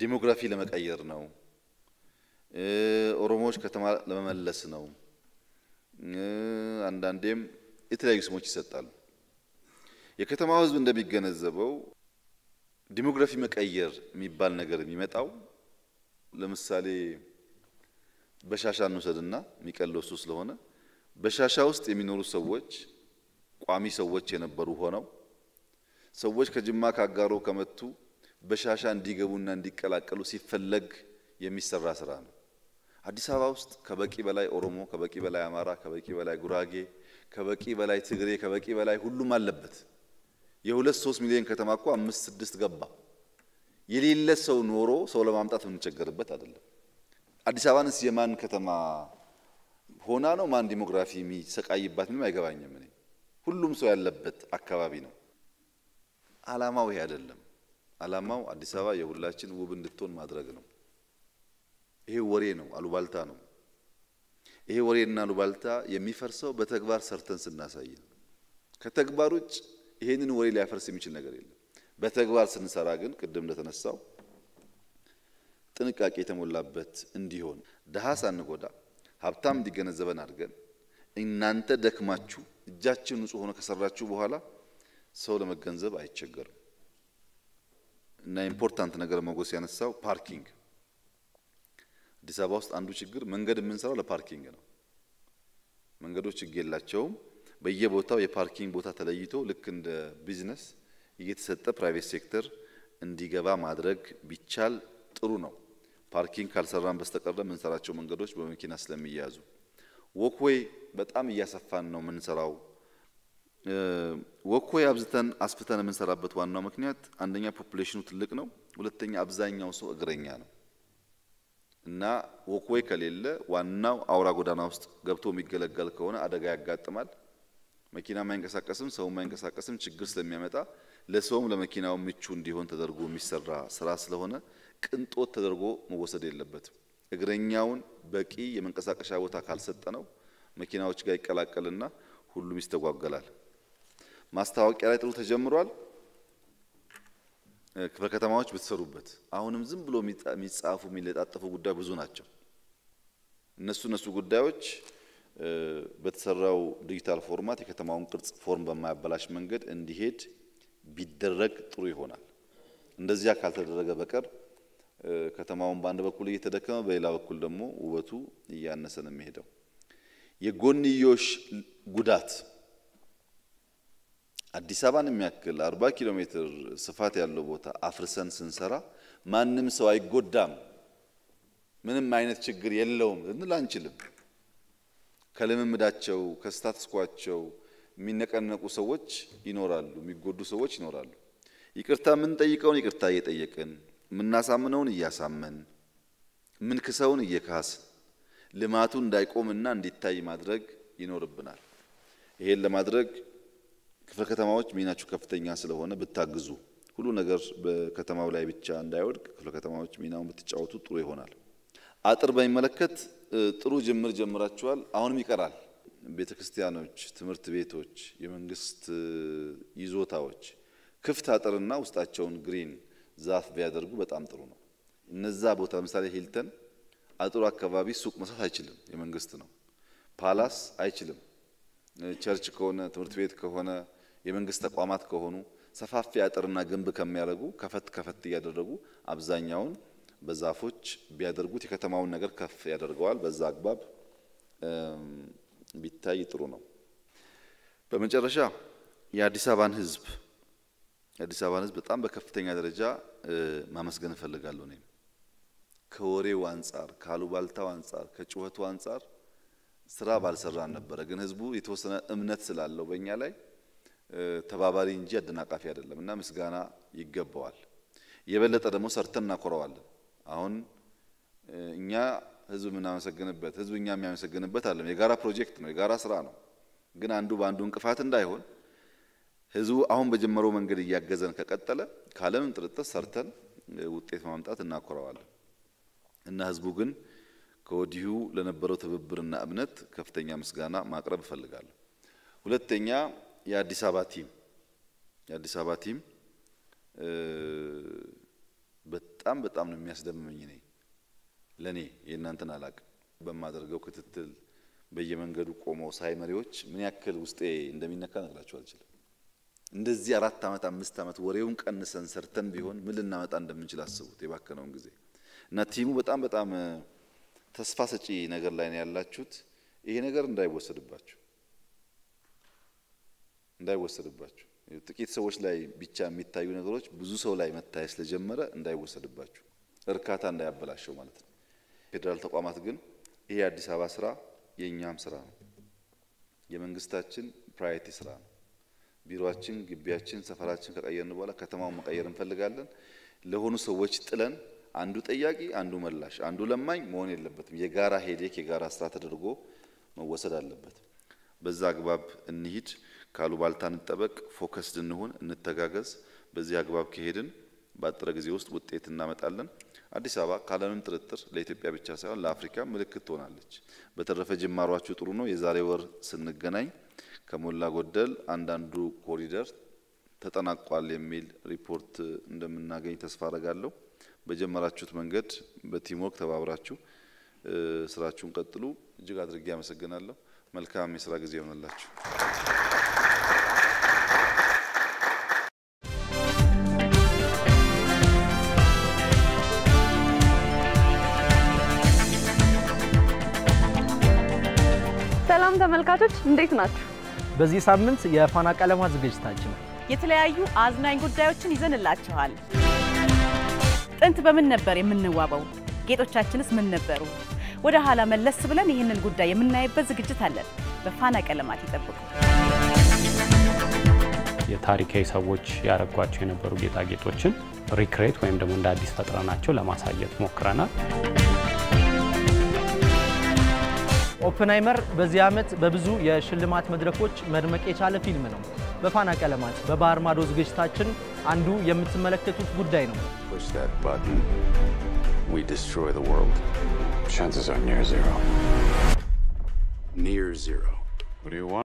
ዲሞግራፊ ለመቀየር ነው፣ ኦሮሞዎች ከተማ ለመመለስ ነው። አንዳንዴም የተለያዩ ስሞች ይሰጣሉ። የከተማው ሕዝብ እንደሚገነዘበው ዲሞግራፊ መቀየር የሚባል ነገር የሚመጣው ለምሳሌ በሻሻ እንውሰድና የሚቀለው እሱ ስለሆነ በሻሻ ውስጥ የሚኖሩ ሰዎች ቋሚ ሰዎች የነበሩ ሆነው ሰዎች ከጅማ ካጋሮ ከመቱ በሻሻ እንዲገቡና እንዲቀላቀሉ ሲፈለግ የሚሰራ ስራ ነው። አዲስ አበባ ውስጥ ከበቂ በላይ ኦሮሞ፣ ከበቂ በላይ አማራ፣ ከበቂ በላይ ጉራጌ፣ ከበቂ በላይ ትግሬ፣ ከበቂ በላይ ሁሉም አለበት። የሁለት ሶስት ሚሊዮን ከተማ እኮ አምስት ስድስት ገባ። የሌለ ሰው ኖሮ ሰው ለማምጣት የምንቸገርበት አይደለም። አዲስ አበባንስ የማን ከተማ ሆና ነው ማን ዲሞግራፊ የሚሰቃይባት ምንም አይገባኝም እኔ ሁሉም ሰው ያለበት አካባቢ ነው። አላማው ይሄ አይደለም። አላማው አዲስ አበባ የሁላችን ውብ እንድትሆን ማድረግ ነው። ይሄ ወሬ ነው፣ አሉባልታ ነው። ይሄ ወሬና አሉባልታ የሚፈርሰው በተግባር ሰርተን ስናሳይ ነው። ከተግባር ውጭ ይሄንን ወሬ ሊያፈርስ የሚችል ነገር የለም። በተግባር ስንሰራ ግን ቅድም እንደተነሳው ጥንቃቄ የተሞላበት እንዲሆን ድሀ ሳንጎዳ ሀብታም እንዲገነዘበን አድርገን እናንተ ደክማችሁ እጃችን ንጹህ ሆኖ ከሰራችሁ በኋላ ሰው ለመገንዘብ አይቸገርም። እና ኢምፖርታንት ነገር መጎስ ያነሳው ፓርኪንግ፣ አዲስ አበባ ውስጥ አንዱ ችግር መንገድ የምንሰራው ለፓርኪንግ ነው። መንገዶች ችግር የላቸውም። በየቦታው የፓርኪንግ ቦታ ተለይቶ ልክ እንደ ቢዝነስ እየተሰጠ ፕራይቬት ሴክተር እንዲገባ ማድረግ ቢቻል ጥሩ ነው። ፓርኪንግ ካልሰራን በስተቀረ የምንሰራቸው መንገዶች በመኪና ስለሚያያዙ ወክዌይ በጣም እያሰፋን ነው የምንሰራው። ወክዌይ አብዝተን አስፍተን የምንሰራበት ዋናው ምክንያት አንደኛ ፖፑሌሽኑ ትልቅ ነው፣ ሁለተኛ አብዛኛው ሰው እግረኛ ነው እና ወክዌይ ከሌለ ዋናው አውራ ጎዳና ውስጥ ገብቶ የሚገለገል ከሆነ አደጋ ያጋጥማል። መኪና ማይንቀሳቀስም ሰው ማይንቀሳቀስም ችግር ስለሚያመጣ ለሰውም ለመኪናው ምቹ እንዲሆን ተደርጎ የሚሰራ ስራ ስለሆነ ቅንጦት ተደርጎ መወሰድ የለበትም። እግረኛውን በቂ የመንቀሳቀሻ ቦታ ካልሰጠ ነው መኪናዎች ጋር ይቀላቀልና ሁሉም ይስተጓገላል። ማስታወቂያ ላይ ጥሩ ተጀምሯል። በከተማዎች ብትሰሩበት አሁንም ዝም ብሎ የሚጻፉ የሚለጣጠፉ ጉዳይ ብዙ ናቸው። እነሱ እነሱ ጉዳዮች በተሰራው ዲጂታል ፎርማት የከተማውን ቅርጽ ፎርም በማያበላሽ መንገድ እንዲሄድ ቢደረግ ጥሩ ይሆናል። እንደዚያ ካልተደረገ በቀር ከተማውን በአንድ በኩል እየተደከመ በሌላ በኩል ደግሞ ውበቱ እያነሰ ነው የሚሄደው። የጎንዮሽ ጉዳት አዲስ አበባን የሚያክል አርባ ኪሎ ሜትር ስፋት ያለው ቦታ አፍርሰን ስንሰራ ማንም ሰው አይጎዳም፣ ምንም አይነት ችግር የለውም ልንል አንችልም። ከልምምዳቸው ከስታትስኳቸው የሚነቀነቁ ሰዎች ይኖራሉ፣ የሚጎዱ ሰዎች ይኖራሉ። ይቅርታ የምንጠይቀውን ይቅርታ እየጠየቅን የምናሳምነውን እያሳመን ምንክሰውን እየካስ ልማቱ እንዳይቆምና እንዲታይ ማድረግ ይኖርብናል። ይሄን ለማድረግ ክፍለ ከተማዎች ሚናችሁ ከፍተኛ ስለሆነ ብታግዙ፣ ሁሉ ነገር በከተማው ላይ ብቻ እንዳይወድቅ ክፍለ ከተማዎች ሚናውን ብትጫወቱ ጥሩ ይሆናል። አጥር በሚመለከት ጥሩ ጅምር ጀምራችኋል። አሁንም ይቀራል። ቤተ ክርስቲያኖች፣ ትምህርት ቤቶች፣ የመንግስት ይዞታዎች ክፍት አጥርና ውስጣቸውን ግሪን ዛፍ ቢያደርጉ በጣም ጥሩ ነው። እነዛ ቦታ ለምሳሌ ሂልተን አጥሩ አካባቢ ሱቅ መስራት አይችልም፣ የመንግስት ነው። ፓላስ አይችልም። ቸርች ከሆነ ትምህርት ቤት ከሆነ የመንግስት ተቋማት ከሆኑ ሰፋፊ አጥርና ግንብ ከሚያደርጉ ከፈት ከፈት እያደረጉ አብዛኛውን በዛፎች ቢያደርጉት የከተማውን ነገር ከፍ ያደርገዋል። በዛ አግባብ ቢታይ ጥሩ ነው። በመጨረሻ የአዲስ አበባን ህዝብ የአዲስ አበባን ህዝብ በጣም በከፍተኛ ደረጃ ማመስገን እፈልጋለሁ። እኔም ከወሬው አንጻር፣ ካሉባልታው አንጻር፣ ከጩኸቱ አንጻር ስራ ባልሰራን ነበረ። ግን ህዝቡ የተወሰነ እምነት ስላለው በእኛ ላይ ተባባሪ እንጂ አደናቃፊ አይደለም እና ምስጋና ይገባዋል። የበለጠ ደግሞ ሰርተን እናኮረዋለን። አሁን እኛ ህዝብ የምናመሰግንበት ህዝብ እኛ የሚያመሰግንበት አለም የጋራ ፕሮጀክት ነው፣ የጋራ ስራ ነው። ግን አንዱ በአንዱ እንቅፋት እንዳይሆን ህዝቡ አሁን በጀመረው መንገድ እያገዘን ከቀጠለ ካለምንም ጥርጥር ሰርተን ውጤት ማምጣት እናኮረዋለን እና ህዝቡ ግን ከወዲሁ ለነበረው ትብብርና እምነት ከፍተኛ ምስጋና ማቅረብ እፈልጋለሁ። ሁለተኛ የአዲስ አበባ ቲም የአዲስ አበባ ቲም በጣም በጣም ነው የሚያስደምመኝ። እኔ ለእኔ የእናንተን አላቅ በማደርገው ክትትል በየመንገዱ ቆመው ሳይ መሪዎች ምን ያክል ውስጤ እንደሚነካ ነግራቸው አልችልም። እንደዚህ አራት ዓመት አምስት ዓመት ወሬውን ቀንሰን ሰርተን ቢሆን ምን ልናመጣ እንደምንችል አስቡት፣ የባከነውን ጊዜ እና ቲሙ በጣም በጣም ተስፋ ሰጪ ነገር ላይ ነው ያላችሁት። ይሄ ነገር እንዳይወሰድባችሁ እንዳይወሰድባችሁ ጥቂት ሰዎች ላይ ብቻ የሚታዩ ነገሮች ብዙ ሰው ላይ መታየት ስለጀመረ እንዳይወሰድባችሁ፣ እርካታ እንዳያበላሸው ማለት ነው። ፌዴራል ተቋማት ግን ይሄ የአዲስ አበባ ስራ የእኛም ስራ ነው፣ የመንግስታችን ፕራዮሪቲ ስራ ነው። ቢሮአችን፣ ግቢያችን፣ ሰፈራችን ከቀየርን በኋላ ከተማው መቀየር እንፈልጋለን። ለሆኑ ሰዎች ጥለን አንዱ ጠያቂ፣ አንዱ መላሽ፣ አንዱ ለማኝ መሆን የለበትም። የጋራ ሄዴክ የጋራ ስራ ተደርጎ መወሰድ አለበት። በዛ አግባብ እንሂድ፣ ባልታ እንጠበቅ፣ ፎከስድ እንሁን፣ እንተጋገዝ። በዚህ አግባብ ከሄድን በአጠረ ጊዜ ውስጥ ውጤት እናመጣለን። አዲስ አበባ ካለምንም ጥርጥር ለኢትዮጵያ ብቻ ሳይሆን ለአፍሪካ ምልክት ትሆናለች። በተረፈ ጅማሯችሁ ጥሩ ነው። የዛሬ ወር ስንገናኝ ከሞላ ጎደል አንዳንዱ ኮሪደር ተጠናቋል የሚል ሪፖርት እንደምናገኝ ተስፋ አረጋለሁ። በጀመራችሁት መንገድ በቲም ተባብራችሁ ስራችሁን ቀጥሉ። እጅግ አድርጌ አመሰግናለሁ። መልካም የስራ ጊዜ ይሆንላችሁ። ሰላም ተመልካቾች እንዴት ናችሁ? በዚህ ሳምንት የፋና ቀለማት ዝግጅታችን የተለያዩ አዝናኝ ጉዳዮችን ይዘንላችኋል። ጥንት በምን ነበር የምንዋበው? ጌጦቻችንስ ምን ነበሩ? ወደ ኋላ መለስ ብለን ይህንን ጉዳይ የምናይበት ዝግጅት አለን። በፋና ቀለማት ይጠብቁ። የታሪካዊ ሰዎች ያረጓቸው የነበሩ ጌጣጌጦችን ሪክሬት ወይም ደግሞ እንደ አዲስ ፈጥረናቸው ለማሳየት ሞክረናል። ኦፕንሃይመር በዚህ ዓመት በብዙ የሽልማት መድረኮች መድመቅ የቻለ ፊልም ነው። በፋና ቀለማት በባህር ማዶ ዝግጅታችን አንዱ የምትመለከቱት ጉዳይ ነው።